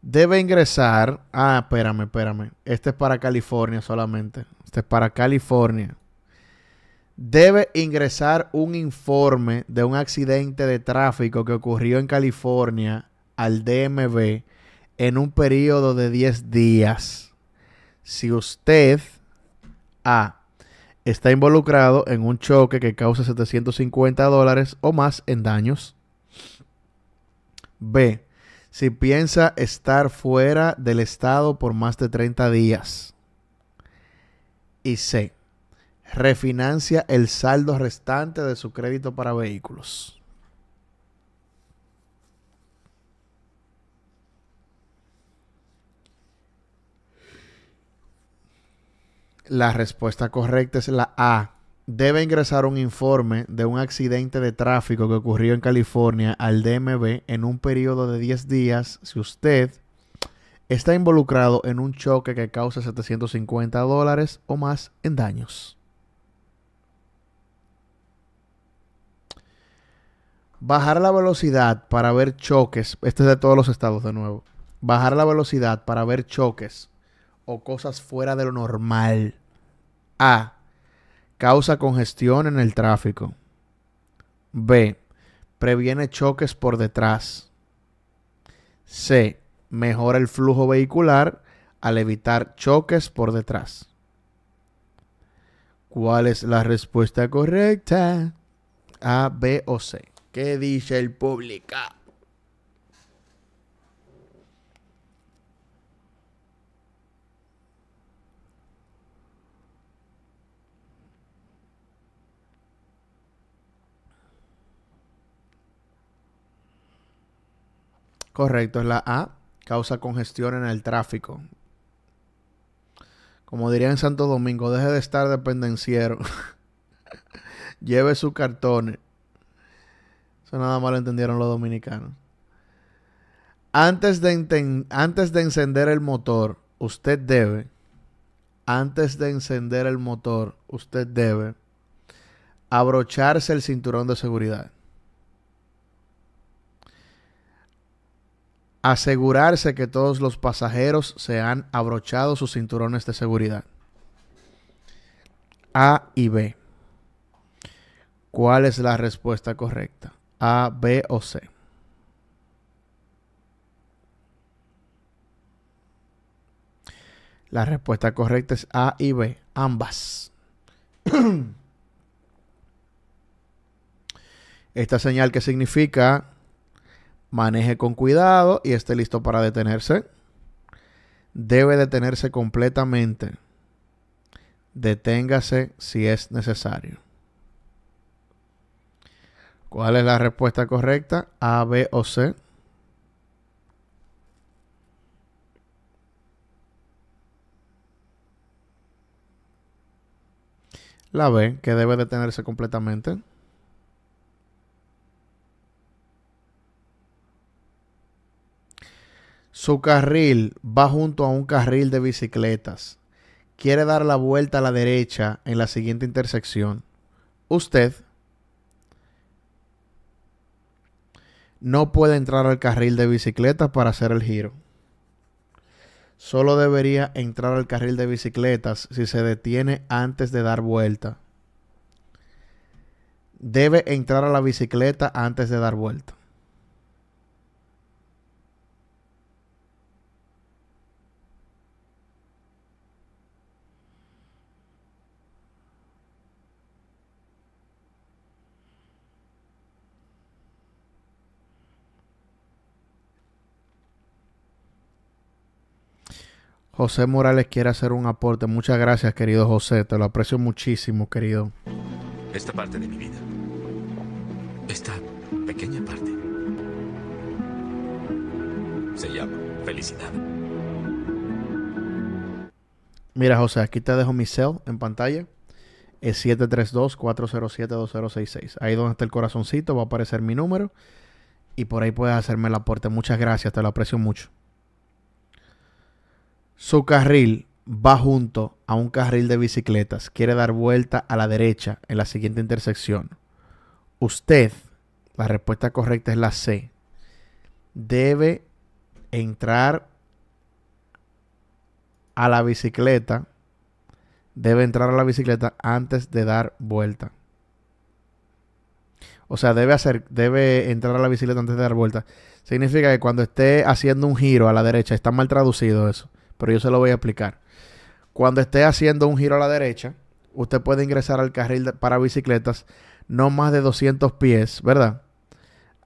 S1: Debe ingresar. Ah, espérame, espérame. Este es para California solamente. Este es para California. Debe ingresar un informe de un accidente de tráfico que ocurrió en California al DMV en un periodo de 10 días si usted A está involucrado en un choque que causa 750 dólares o más en daños. B. Si piensa estar fuera del estado por más de 30 días. Y C. Refinancia el saldo restante de su crédito para vehículos. La respuesta correcta es la A. Debe ingresar un informe de un accidente de tráfico que ocurrió en California al DMV en un periodo de 10 días si usted está involucrado en un choque que causa 750 dólares o más en daños. Bajar la velocidad para ver choques. Este es de todos los estados de nuevo. Bajar la velocidad para ver choques o cosas fuera de lo normal. A. Causa congestión en el tráfico. B. Previene choques por detrás. C. Mejora el flujo vehicular al evitar choques por detrás. ¿Cuál es la respuesta correcta? A, B o C. ¿Qué dice el público? Correcto, es la A, causa congestión en el tráfico. Como diría en Santo Domingo, deje de estar dependenciero. Lleve sus cartones. Eso nada más lo entendieron los dominicanos. Antes de, antes de encender el motor, usted debe, antes de encender el motor, usted debe abrocharse el cinturón de seguridad. asegurarse que todos los pasajeros se han abrochado sus cinturones de seguridad. A y B. ¿Cuál es la respuesta correcta? A, B o C. La respuesta correcta es A y B, ambas. Esta señal que significa maneje con cuidado y esté listo para detenerse. Debe detenerse completamente. Deténgase si es necesario. ¿Cuál es la respuesta correcta? A, B o C. La B, que debe detenerse completamente. Su carril va junto a un carril de bicicletas. Quiere dar la vuelta a la derecha en la siguiente intersección. Usted no puede entrar al carril de bicicletas para hacer el giro. Solo debería entrar al carril de bicicletas si se detiene antes de dar vuelta. Debe entrar a la bicicleta antes de dar vuelta. José Morales quiere hacer un aporte. Muchas gracias, querido José. Te lo aprecio muchísimo, querido.
S2: Esta parte de mi vida. Esta pequeña parte. Se llama felicidad.
S1: Mira, José, aquí te dejo mi cell en pantalla. Es 732-407-2066. Ahí donde está el corazoncito va a aparecer mi número. Y por ahí puedes hacerme el aporte. Muchas gracias, te lo aprecio mucho. Su carril va junto a un carril de bicicletas. Quiere dar vuelta a la derecha en la siguiente intersección. Usted, la respuesta correcta es la C, debe entrar a la bicicleta. Debe entrar a la bicicleta antes de dar vuelta. O sea, debe, hacer, debe entrar a la bicicleta antes de dar vuelta. Significa que cuando esté haciendo un giro a la derecha, está mal traducido eso pero yo se lo voy a explicar. Cuando esté haciendo un giro a la derecha, usted puede ingresar al carril para bicicletas no más de 200 pies, ¿verdad?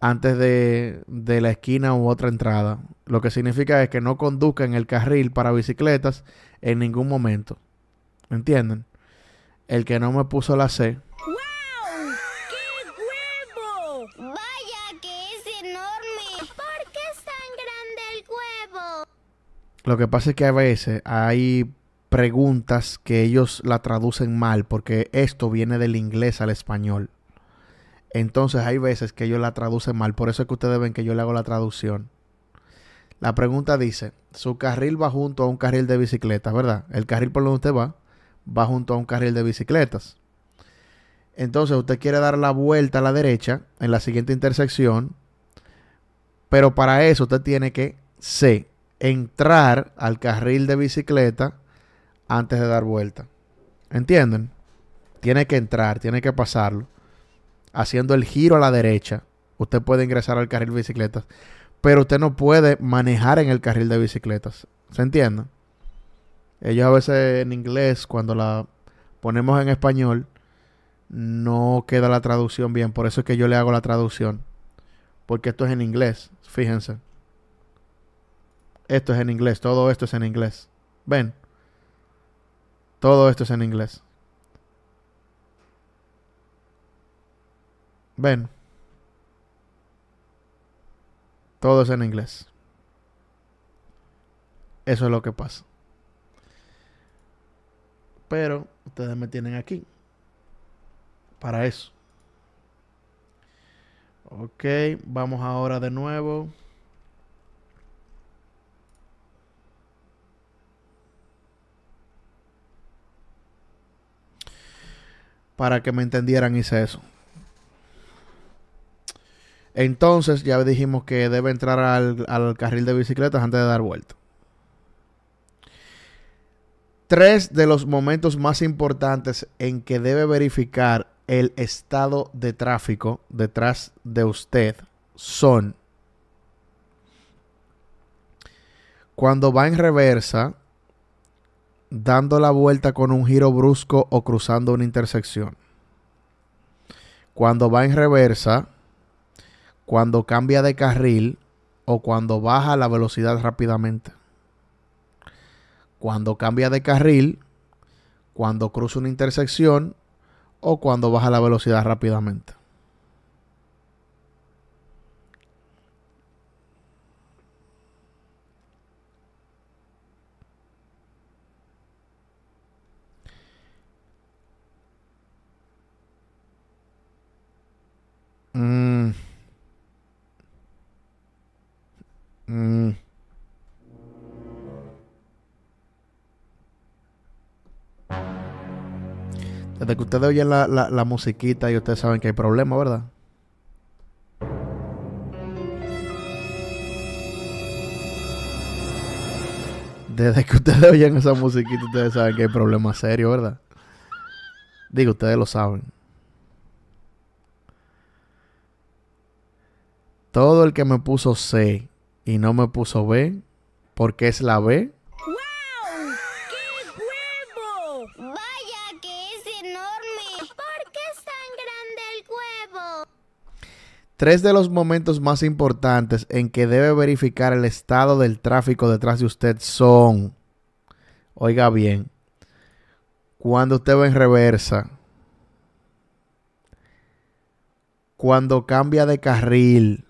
S1: Antes de, de la esquina u otra entrada. Lo que significa es que no conduzca en el carril para bicicletas en ningún momento. ¿Entienden? El que no me puso la C Lo que pasa es que a veces hay preguntas que ellos la traducen mal, porque esto viene del inglés al español. Entonces hay veces que ellos la traducen mal, por eso es que ustedes ven que yo le hago la traducción. La pregunta dice, su carril va junto a un carril de bicicletas, ¿verdad? El carril por donde usted va va junto a un carril de bicicletas. Entonces usted quiere dar la vuelta a la derecha en la siguiente intersección, pero para eso usted tiene que C, entrar al carril de bicicleta antes de dar vuelta. ¿Entienden? Tiene que entrar, tiene que pasarlo. Haciendo el giro a la derecha, usted puede ingresar al carril de bicicletas, pero usted no puede manejar en el carril de bicicletas. ¿Se entiende? Ellos a veces en inglés, cuando la ponemos en español, no queda la traducción bien. Por eso es que yo le hago la traducción. Porque esto es en inglés, fíjense. Esto es en inglés, todo esto es en inglés. Ven. Todo esto es en inglés. Ven. Todo es en inglés. Eso es lo que pasa. Pero ustedes me tienen aquí. Para eso. Ok, vamos ahora de nuevo. para que me entendieran, hice eso. Entonces ya dijimos que debe entrar al, al carril de bicicletas antes de dar vuelta. Tres de los momentos más importantes en que debe verificar el estado de tráfico detrás de usted son cuando va en reversa, dando la vuelta con un giro brusco o cruzando una intersección. Cuando va en reversa, cuando cambia de carril o cuando baja la velocidad rápidamente. Cuando cambia de carril, cuando cruza una intersección o cuando baja la velocidad rápidamente. Mm. Desde que ustedes oyen la, la, musiquita y ustedes saben que hay problema, ¿verdad? Desde que ustedes oyen esa musiquita, ustedes saben que hay problema serio, ¿verdad? Digo, ustedes lo saben. Todo el que me puso C y no me puso B porque es la B.
S2: ¡Qué huevo! ¡Vaya que es enorme! ¿Por qué es
S1: tan grande el huevo? Tres de los momentos más importantes en que debe verificar el estado del tráfico detrás de usted son, oiga bien, cuando usted va en reversa, cuando cambia de carril,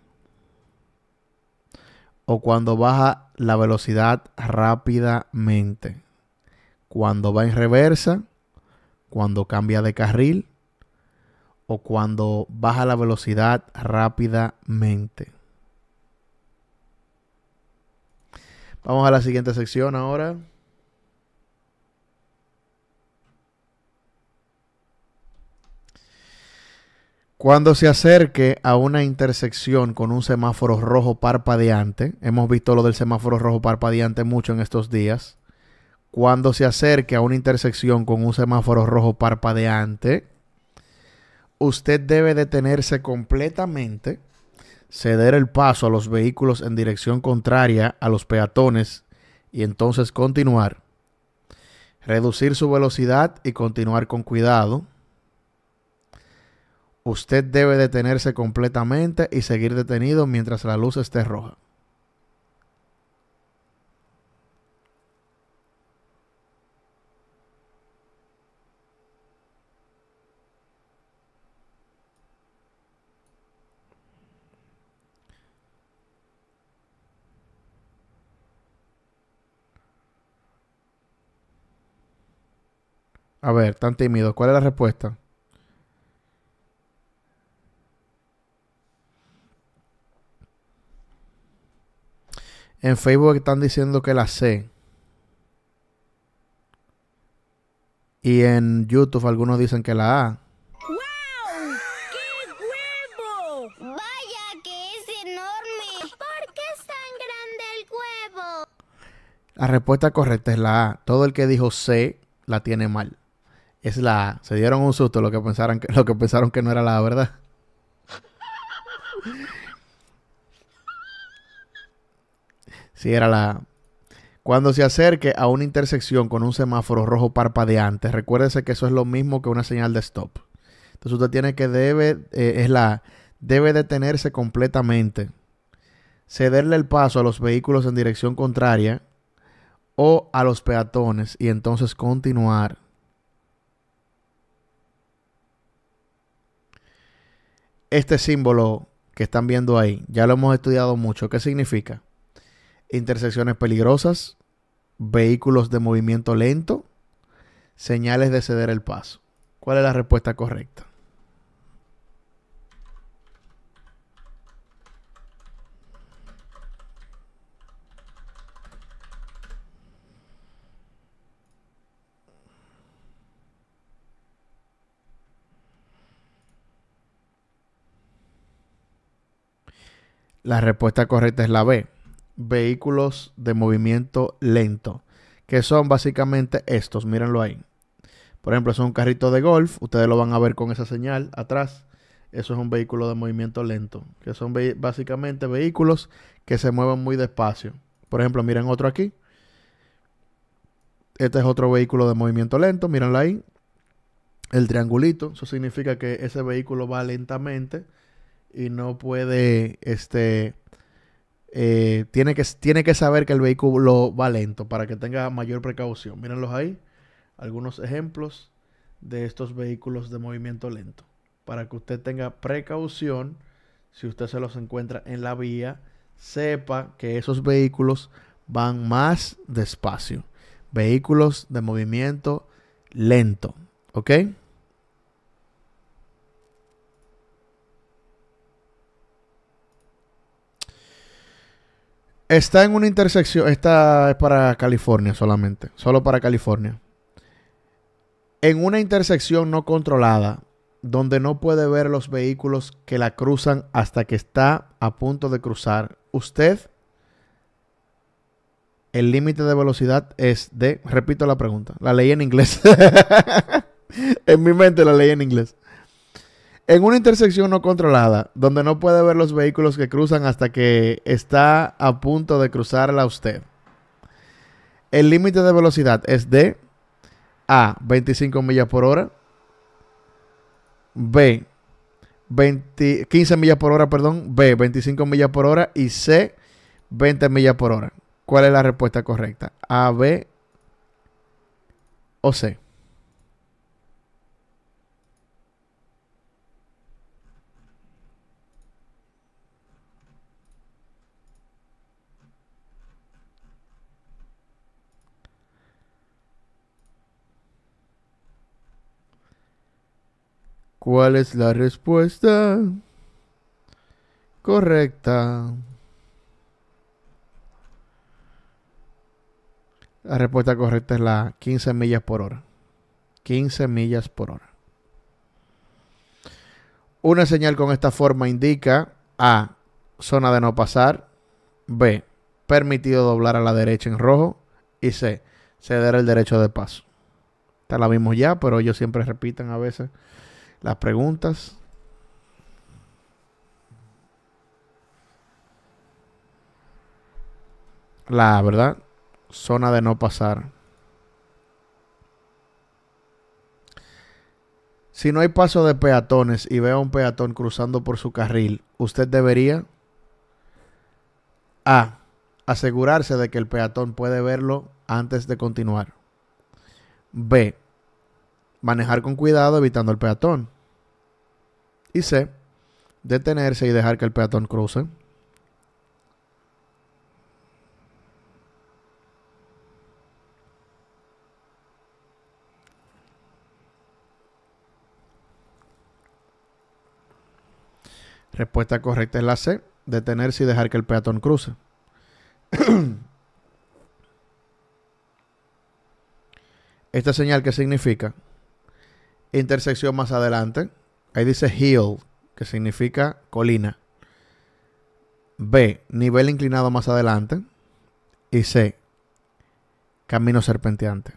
S1: o cuando baja la velocidad rápidamente, cuando va en reversa, cuando cambia de carril o cuando baja la velocidad rápidamente. Vamos a la siguiente sección ahora. Cuando se acerque a una intersección con un semáforo rojo parpadeante, hemos visto lo del semáforo rojo parpadeante mucho en estos días. Cuando se acerque a una intersección con un semáforo rojo parpadeante, usted debe detenerse completamente, ceder el paso a los vehículos en dirección contraria a los peatones y entonces continuar. Reducir su velocidad y continuar con cuidado usted debe detenerse completamente y seguir detenido mientras la luz esté roja. A ver, tan tímido. ¿Cuál es la respuesta? En Facebook están diciendo que la C. Y en YouTube algunos dicen que la A. ¡Wow! ¡Qué huevo! ¡Vaya que es enorme! ¿Por qué es tan grande el huevo? La respuesta correcta es la A. Todo el que dijo C la tiene mal. Es la A. Se dieron un susto lo que pensaron que, lo que, pensaron que no era la A, ¿verdad? Si era la... Cuando se acerque a una intersección con un semáforo rojo parpadeante, recuérdese que eso es lo mismo que una señal de stop. Entonces usted tiene que debe, eh, es la, debe detenerse completamente, cederle el paso a los vehículos en dirección contraria o a los peatones y entonces continuar. Este símbolo que están viendo ahí, ya lo hemos estudiado mucho, ¿qué significa? intersecciones peligrosas, vehículos de movimiento lento, señales de ceder el paso. ¿Cuál es la respuesta correcta? La respuesta correcta es la B vehículos de movimiento lento, que son básicamente estos, mírenlo ahí. Por ejemplo, son es un carrito de golf, ustedes lo van a ver con esa señal atrás. Eso es un vehículo de movimiento lento, que son básicamente vehículos que se mueven muy despacio. Por ejemplo, miren otro aquí. Este es otro vehículo de movimiento lento, mírenlo ahí. El triangulito, eso significa que ese vehículo va lentamente y no puede este, eh, tiene, que, tiene que saber que el vehículo va lento para que tenga mayor precaución. Mírenlos ahí, algunos ejemplos de estos vehículos de movimiento lento. Para que usted tenga precaución, si usted se los encuentra en la vía, sepa que esos vehículos van más despacio. Vehículos de movimiento lento. ¿Ok? Está en una intersección. Esta es para California solamente. Solo para California. En una intersección no controlada, donde no puede ver los vehículos que la cruzan hasta que está a punto de cruzar, usted, el límite de velocidad es de, repito la pregunta, la ley en inglés. en mi mente la ley en inglés. En una intersección no controlada, donde no puede ver los vehículos que cruzan hasta que está a punto de cruzarla usted. El límite de velocidad es de A, 25 millas por hora. B, 15 millas por hora, perdón. B, 25 millas por hora. Y C, 20 millas por hora. ¿Cuál es la respuesta correcta? A, B o C. ¿Cuál es la respuesta? Correcta. La respuesta correcta es la 15 millas por hora. 15 millas por hora. Una señal con esta forma indica A. Zona de no pasar. B. Permitido doblar a la derecha en rojo. Y C. Ceder el derecho de paso. Está la vimos ya, pero ellos siempre repitan a veces las preguntas. La verdad, zona de no pasar. Si no hay paso de peatones y veo a un peatón cruzando por su carril, usted debería A. Asegurarse de que el peatón puede verlo antes de continuar. B manejar con cuidado evitando el peatón. Y C, detenerse y dejar que el peatón cruce. Respuesta correcta es la C, detenerse y dejar que el peatón cruce. ¿Esta señal qué significa? intersección más adelante. Ahí dice hill, que significa colina. B, nivel inclinado más adelante. Y C, camino serpenteante.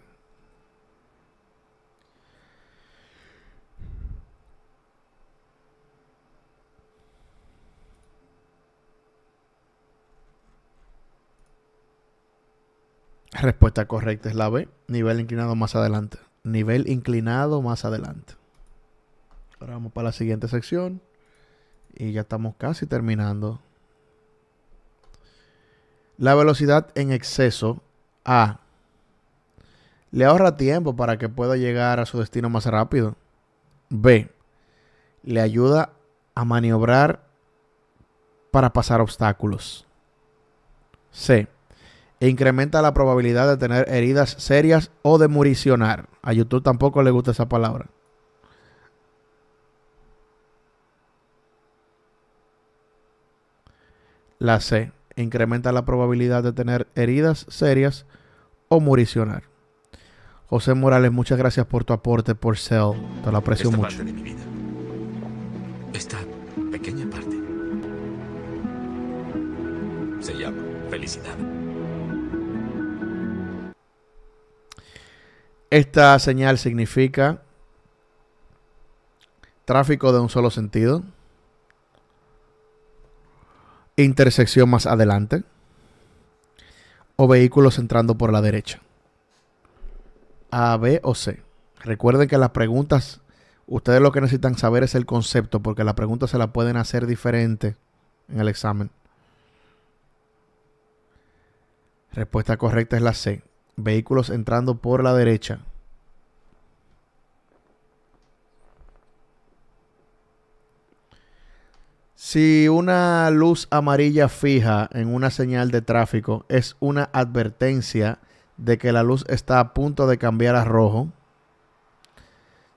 S1: Respuesta correcta es la B, nivel inclinado más adelante nivel inclinado más adelante. Ahora vamos para la siguiente sección. Y ya estamos casi terminando. La velocidad en exceso. A. Le ahorra tiempo para que pueda llegar a su destino más rápido. B. Le ayuda a maniobrar para pasar obstáculos. C. E incrementa la probabilidad de tener heridas serias o de muricionar. A YouTube tampoco le gusta esa palabra. La C. Incrementa la probabilidad de tener heridas serias o muricionar. José Morales, muchas gracias por tu aporte por Cell. Te lo aprecio mucho. Esta pequeña parte.
S2: Se llama felicidad.
S1: Esta señal significa tráfico de un solo sentido, intersección más adelante o vehículos entrando por la derecha. A, B o C. Recuerden que las preguntas, ustedes lo que necesitan saber es el concepto, porque las preguntas se las pueden hacer diferente en el examen. Respuesta correcta es la C. Vehículos entrando por la derecha. Si una luz amarilla fija en una señal de tráfico es una advertencia de que la luz está a punto de cambiar a rojo,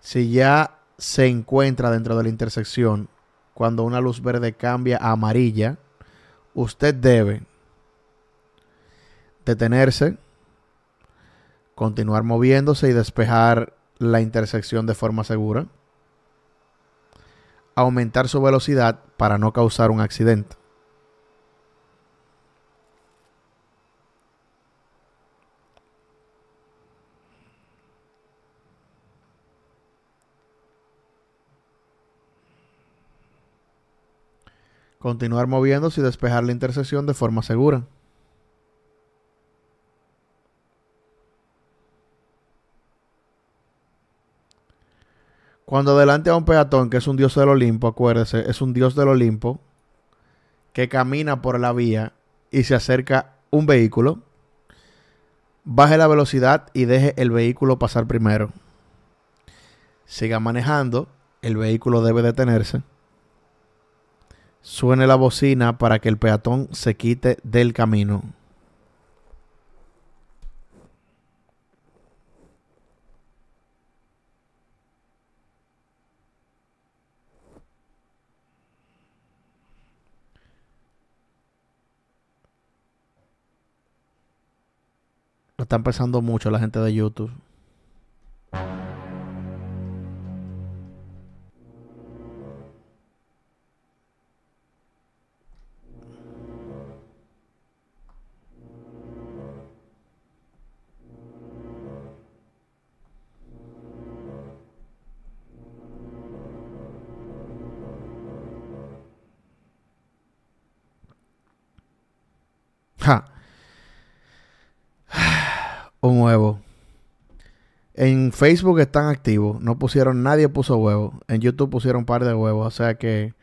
S1: si ya se encuentra dentro de la intersección cuando una luz verde cambia a amarilla, usted debe detenerse, continuar moviéndose y despejar la intersección de forma segura, aumentar su velocidad para no causar un accidente. Continuar moviéndose y despejar la intersección de forma segura. Cuando adelante a un peatón, que es un dios del Olimpo, acuérdese, es un dios del Olimpo, que camina por la vía y se acerca un vehículo, baje la velocidad y deje el vehículo pasar primero. Siga manejando, el vehículo debe detenerse. Suene la bocina para que el peatón se quite del camino. están pensando mucho la gente de YouTube. Ja un huevo. En Facebook están activos, no pusieron, nadie puso huevo En YouTube pusieron un par de huevos. O sea que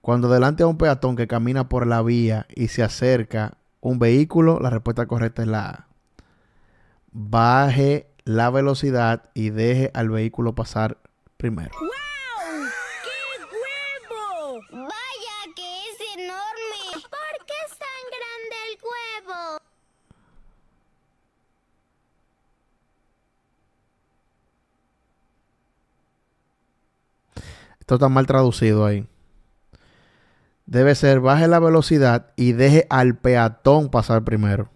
S1: cuando delante a un peatón que camina por la vía y se acerca un vehículo, la respuesta correcta es la Baje la velocidad y deje al vehículo pasar primero. Esto está mal traducido ahí. Debe ser baje la velocidad y deje al peatón pasar primero.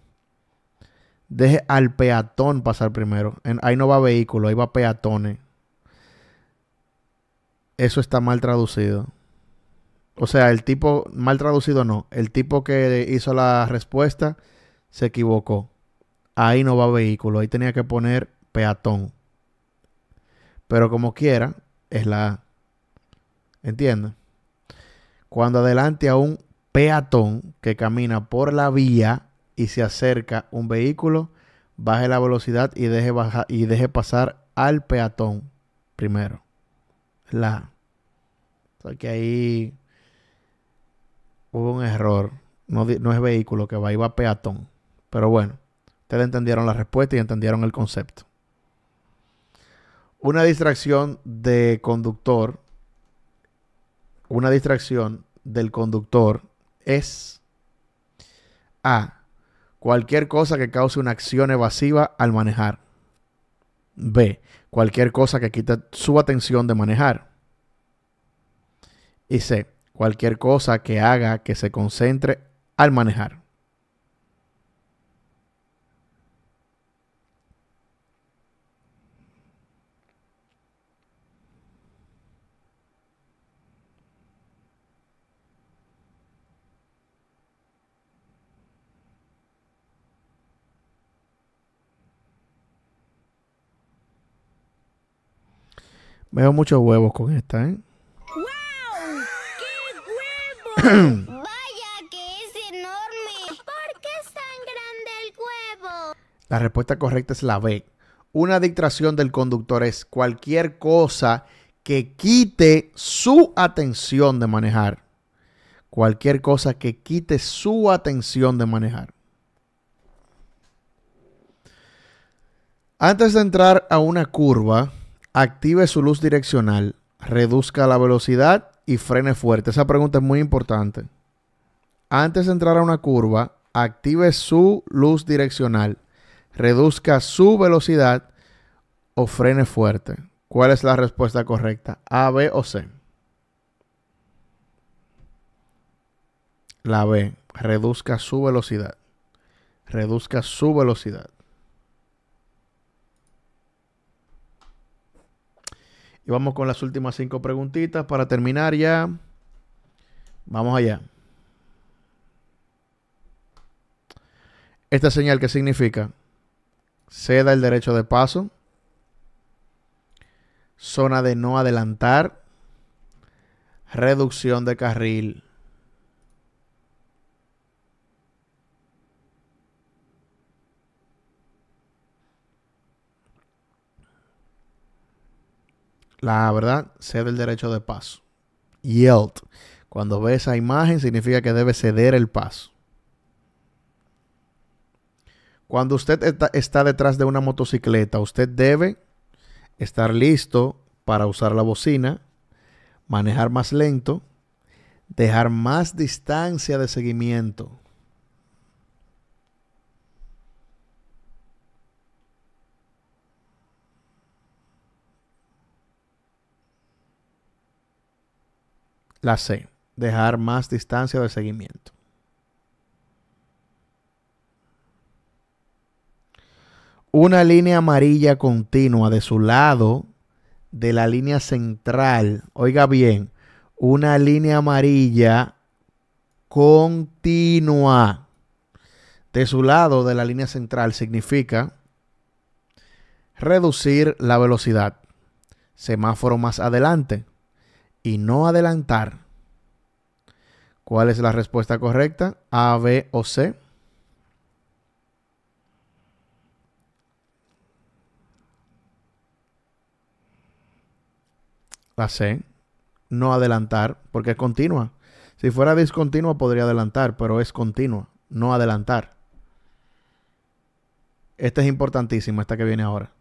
S1: Deje al peatón pasar primero. ahí no va vehículo, ahí va peatones. Eso está mal traducido. O sea, el tipo, mal traducido no, el tipo que hizo la respuesta se equivocó. Ahí no va vehículo, ahí tenía que poner peatón. Pero como quiera, es la ¿Entienden? Cuando adelante a un peatón que camina por la vía y se acerca un vehículo, baje la velocidad y deje, y deje pasar al peatón primero. La. O sea que ahí hubo un error. No, no es vehículo que va, iba peatón. Pero bueno, ustedes entendieron la respuesta y entendieron el concepto. Una distracción de conductor una distracción del conductor es A. Cualquier cosa que cause una acción evasiva al manejar. B. Cualquier cosa que quita su atención de manejar. Y C. Cualquier cosa que haga que se concentre al manejar. Veo muchos huevos con esta, ¿eh? ¡Wow! ¡Qué huevo! ¡Vaya que es enorme! ¿Por qué es tan grande el huevo? La respuesta correcta es la B. Una distracción del conductor es cualquier cosa que quite su atención de manejar. Cualquier cosa que quite su atención de manejar. Antes de entrar a una curva, active su luz direccional, reduzca la velocidad y frene fuerte. Esa pregunta es muy importante. Antes de entrar a una curva, active su luz direccional, reduzca su velocidad o frene fuerte. ¿Cuál es la respuesta correcta? A, B o C. La B, reduzca su velocidad. Reduzca su velocidad. Y vamos con las últimas cinco preguntitas para terminar ya. Vamos allá. Esta señal, ¿qué significa? Ceda el derecho de paso. Zona de no adelantar. Reducción de carril. La verdad cede el derecho de paso. Yield. Cuando ve esa imagen significa que debe ceder el paso. Cuando usted está, está detrás de una motocicleta, usted debe estar listo para usar la bocina, manejar más lento, dejar más distancia de seguimiento. La C, dejar más distancia de seguimiento. Una línea amarilla continua de su lado de la línea central. Oiga bien, una línea amarilla continua de su lado de la línea central significa reducir la velocidad. Semáforo más adelante y no adelantar. ¿Cuál es la respuesta correcta? A, B o C. La C. No adelantar, porque es continua. Si fuera discontinua podría adelantar, pero es continua, no adelantar. Esta es importantísima, esta que viene ahora.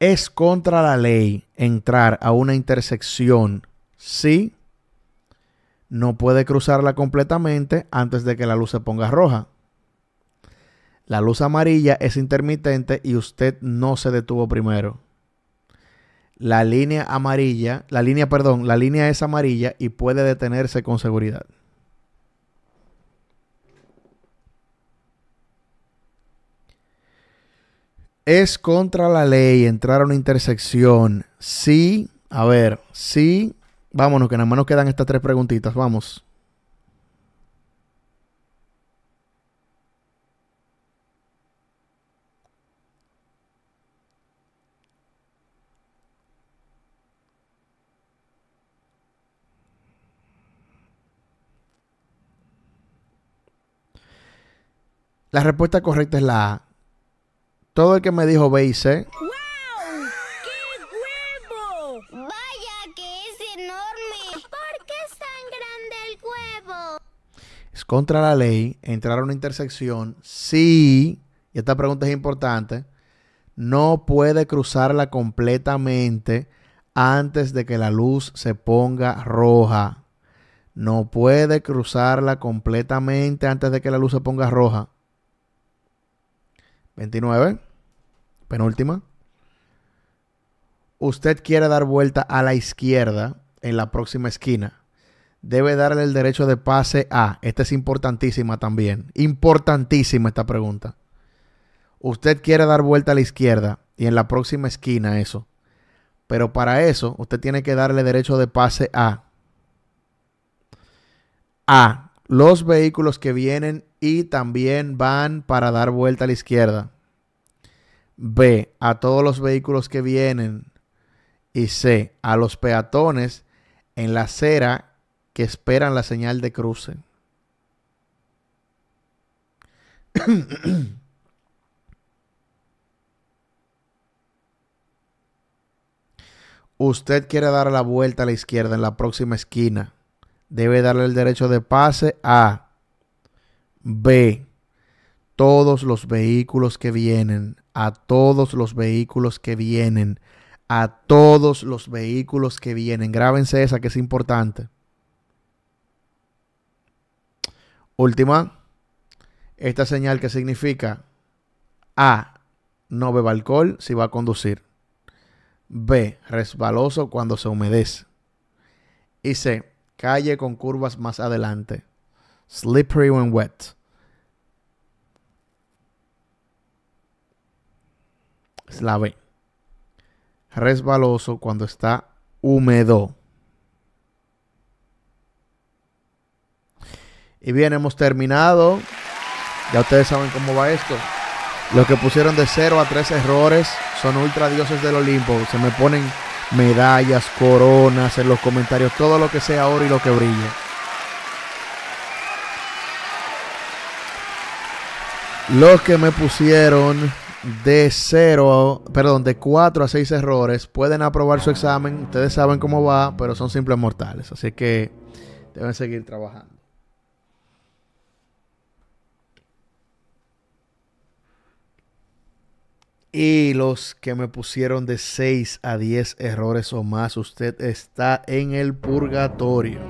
S1: Es contra la ley entrar a una intersección Sí, no puede cruzarla completamente antes de que la luz se ponga roja. La luz amarilla es intermitente y usted no se detuvo primero. La línea amarilla, la línea, perdón, la línea es amarilla y puede detenerse con seguridad. Es contra la ley entrar a una intersección. Sí, a ver, sí Vámonos, que nada más nos quedan estas tres preguntitas. Vamos. La respuesta correcta es la A. Todo el que me dijo B y C contra la ley entrar a una intersección si, y esta pregunta es importante, no puede cruzarla completamente antes de que la luz se ponga roja. No puede cruzarla completamente antes de que la luz se ponga roja. 29. Penúltima. Usted quiere dar vuelta a la izquierda en la próxima esquina debe darle el derecho de pase a? Esta es importantísima también. Importantísima esta pregunta. Usted quiere dar vuelta a la izquierda y en la próxima esquina eso. Pero para eso usted tiene que darle derecho de pase a a los vehículos que vienen y también van para dar vuelta a la izquierda. B, a todos los vehículos que vienen. Y C, a los peatones en la acera que esperan la señal de cruce. Usted quiere dar la vuelta a la izquierda en la próxima esquina. Debe darle el derecho de pase a B. Todos los vehículos que vienen. A todos los vehículos que vienen. A todos los vehículos que vienen. Grábense esa que es importante. Última, esta señal que significa A, no beba alcohol si va a conducir. B, resbaloso cuando se humedece. Y C, calle con curvas más adelante. Slippery when wet. Es la B. Resbaloso cuando está húmedo. Y bien, hemos terminado. Ya ustedes saben cómo va esto. Los que pusieron de 0 a 3 errores son ultra dioses del Olimpo. Se me ponen medallas, coronas en los comentarios, todo lo que sea oro y lo que brille. Los que me pusieron de 0, perdón, de 4 a 6 errores pueden aprobar su examen. Ustedes saben cómo va, pero son simples mortales. Así que deben seguir trabajando. Y los que me pusieron de 6 a 10 errores o más, usted está en el purgatorio.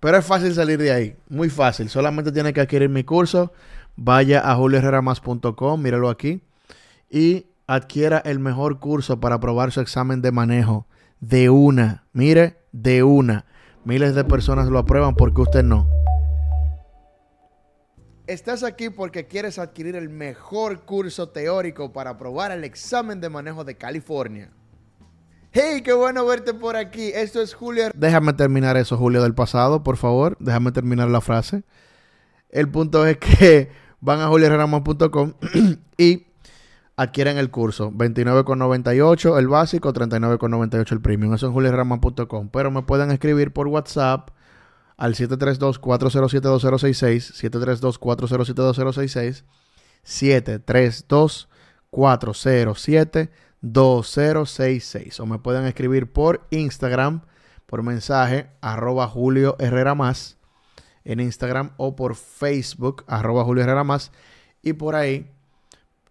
S1: Pero es fácil salir de ahí, muy fácil. Solamente tiene que adquirir mi curso. Vaya a julioherreramas.com, míralo aquí. Y adquiera el mejor curso para aprobar su examen de manejo de una. Mire, de una. Miles de personas lo aprueban porque usted no. Estás aquí porque quieres adquirir el mejor curso teórico para aprobar el examen de manejo de California. Hey, qué bueno verte por aquí. Esto es Julio. Déjame terminar eso, Julio del pasado, por favor. Déjame terminar la frase. El punto es que van a juliarrama.com y adquieren el curso. 29,98 el básico, 39,98 el premium. Eso en julierraman.com. Pero me pueden escribir por WhatsApp al 732-407-2066. 732-407-2066. 732 407 O me pueden escribir por Instagram, por mensaje, arroba Julio Herrera Más. En Instagram o por Facebook, arroba Julio Herrera Más. Y por ahí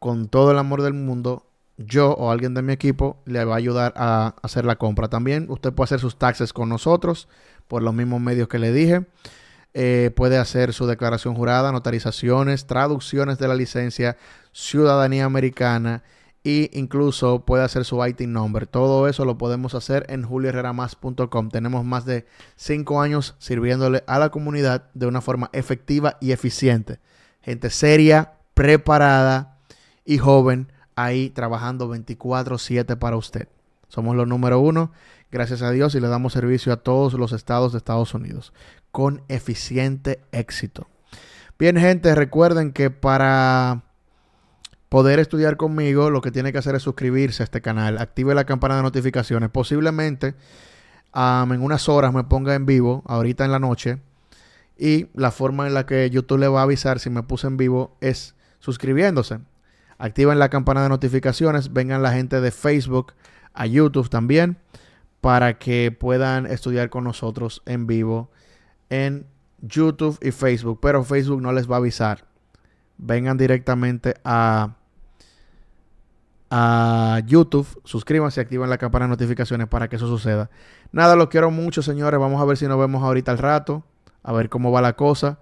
S1: con todo el amor del mundo, yo o alguien de mi equipo le va a ayudar a hacer la compra. También usted puede hacer sus taxes con nosotros por los mismos medios que le dije. Eh, puede hacer su declaración jurada, notarizaciones, traducciones de la licencia, ciudadanía americana e incluso puede hacer su ITIN number. Todo eso lo podemos hacer en julioherreramas.com. Tenemos más de cinco años sirviéndole a la comunidad de una forma efectiva y eficiente. Gente seria, preparada, y joven ahí trabajando 24/7 para usted. Somos los número uno, gracias a Dios, y le damos servicio a todos los estados de Estados Unidos con eficiente éxito. Bien, gente, recuerden que para poder estudiar conmigo, lo que tiene que hacer es suscribirse a este canal, active la campana de notificaciones. Posiblemente en unas horas me ponga en vivo, ahorita en la noche, y la forma en la que YouTube le va a avisar si me puse en vivo es suscribiéndose. Activen la campana de notificaciones. Vengan la gente de Facebook a YouTube también para que puedan estudiar con nosotros en vivo en YouTube y Facebook. Pero Facebook no les va a avisar. Vengan directamente a, a YouTube. Suscríbanse, activen la campana de notificaciones para que eso suceda. Nada, los quiero mucho, señores. Vamos a ver si nos vemos ahorita al rato. A ver cómo va la cosa.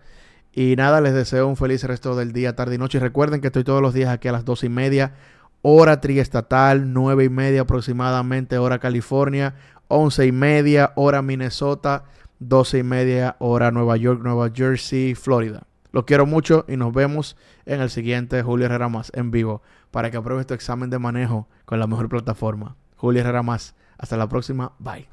S1: Y nada, les deseo un feliz resto del día, tarde y noche. Y recuerden que estoy todos los días aquí a las dos y media, hora triestatal, nueve y media aproximadamente, hora California, once y media, hora Minnesota, doce y media, hora Nueva York, Nueva Jersey, Florida. Los quiero mucho y nos vemos en el siguiente Julio Herrera Más en vivo para que apruebes tu examen de manejo con la mejor plataforma. Julio Herrera Más. Hasta la próxima. Bye.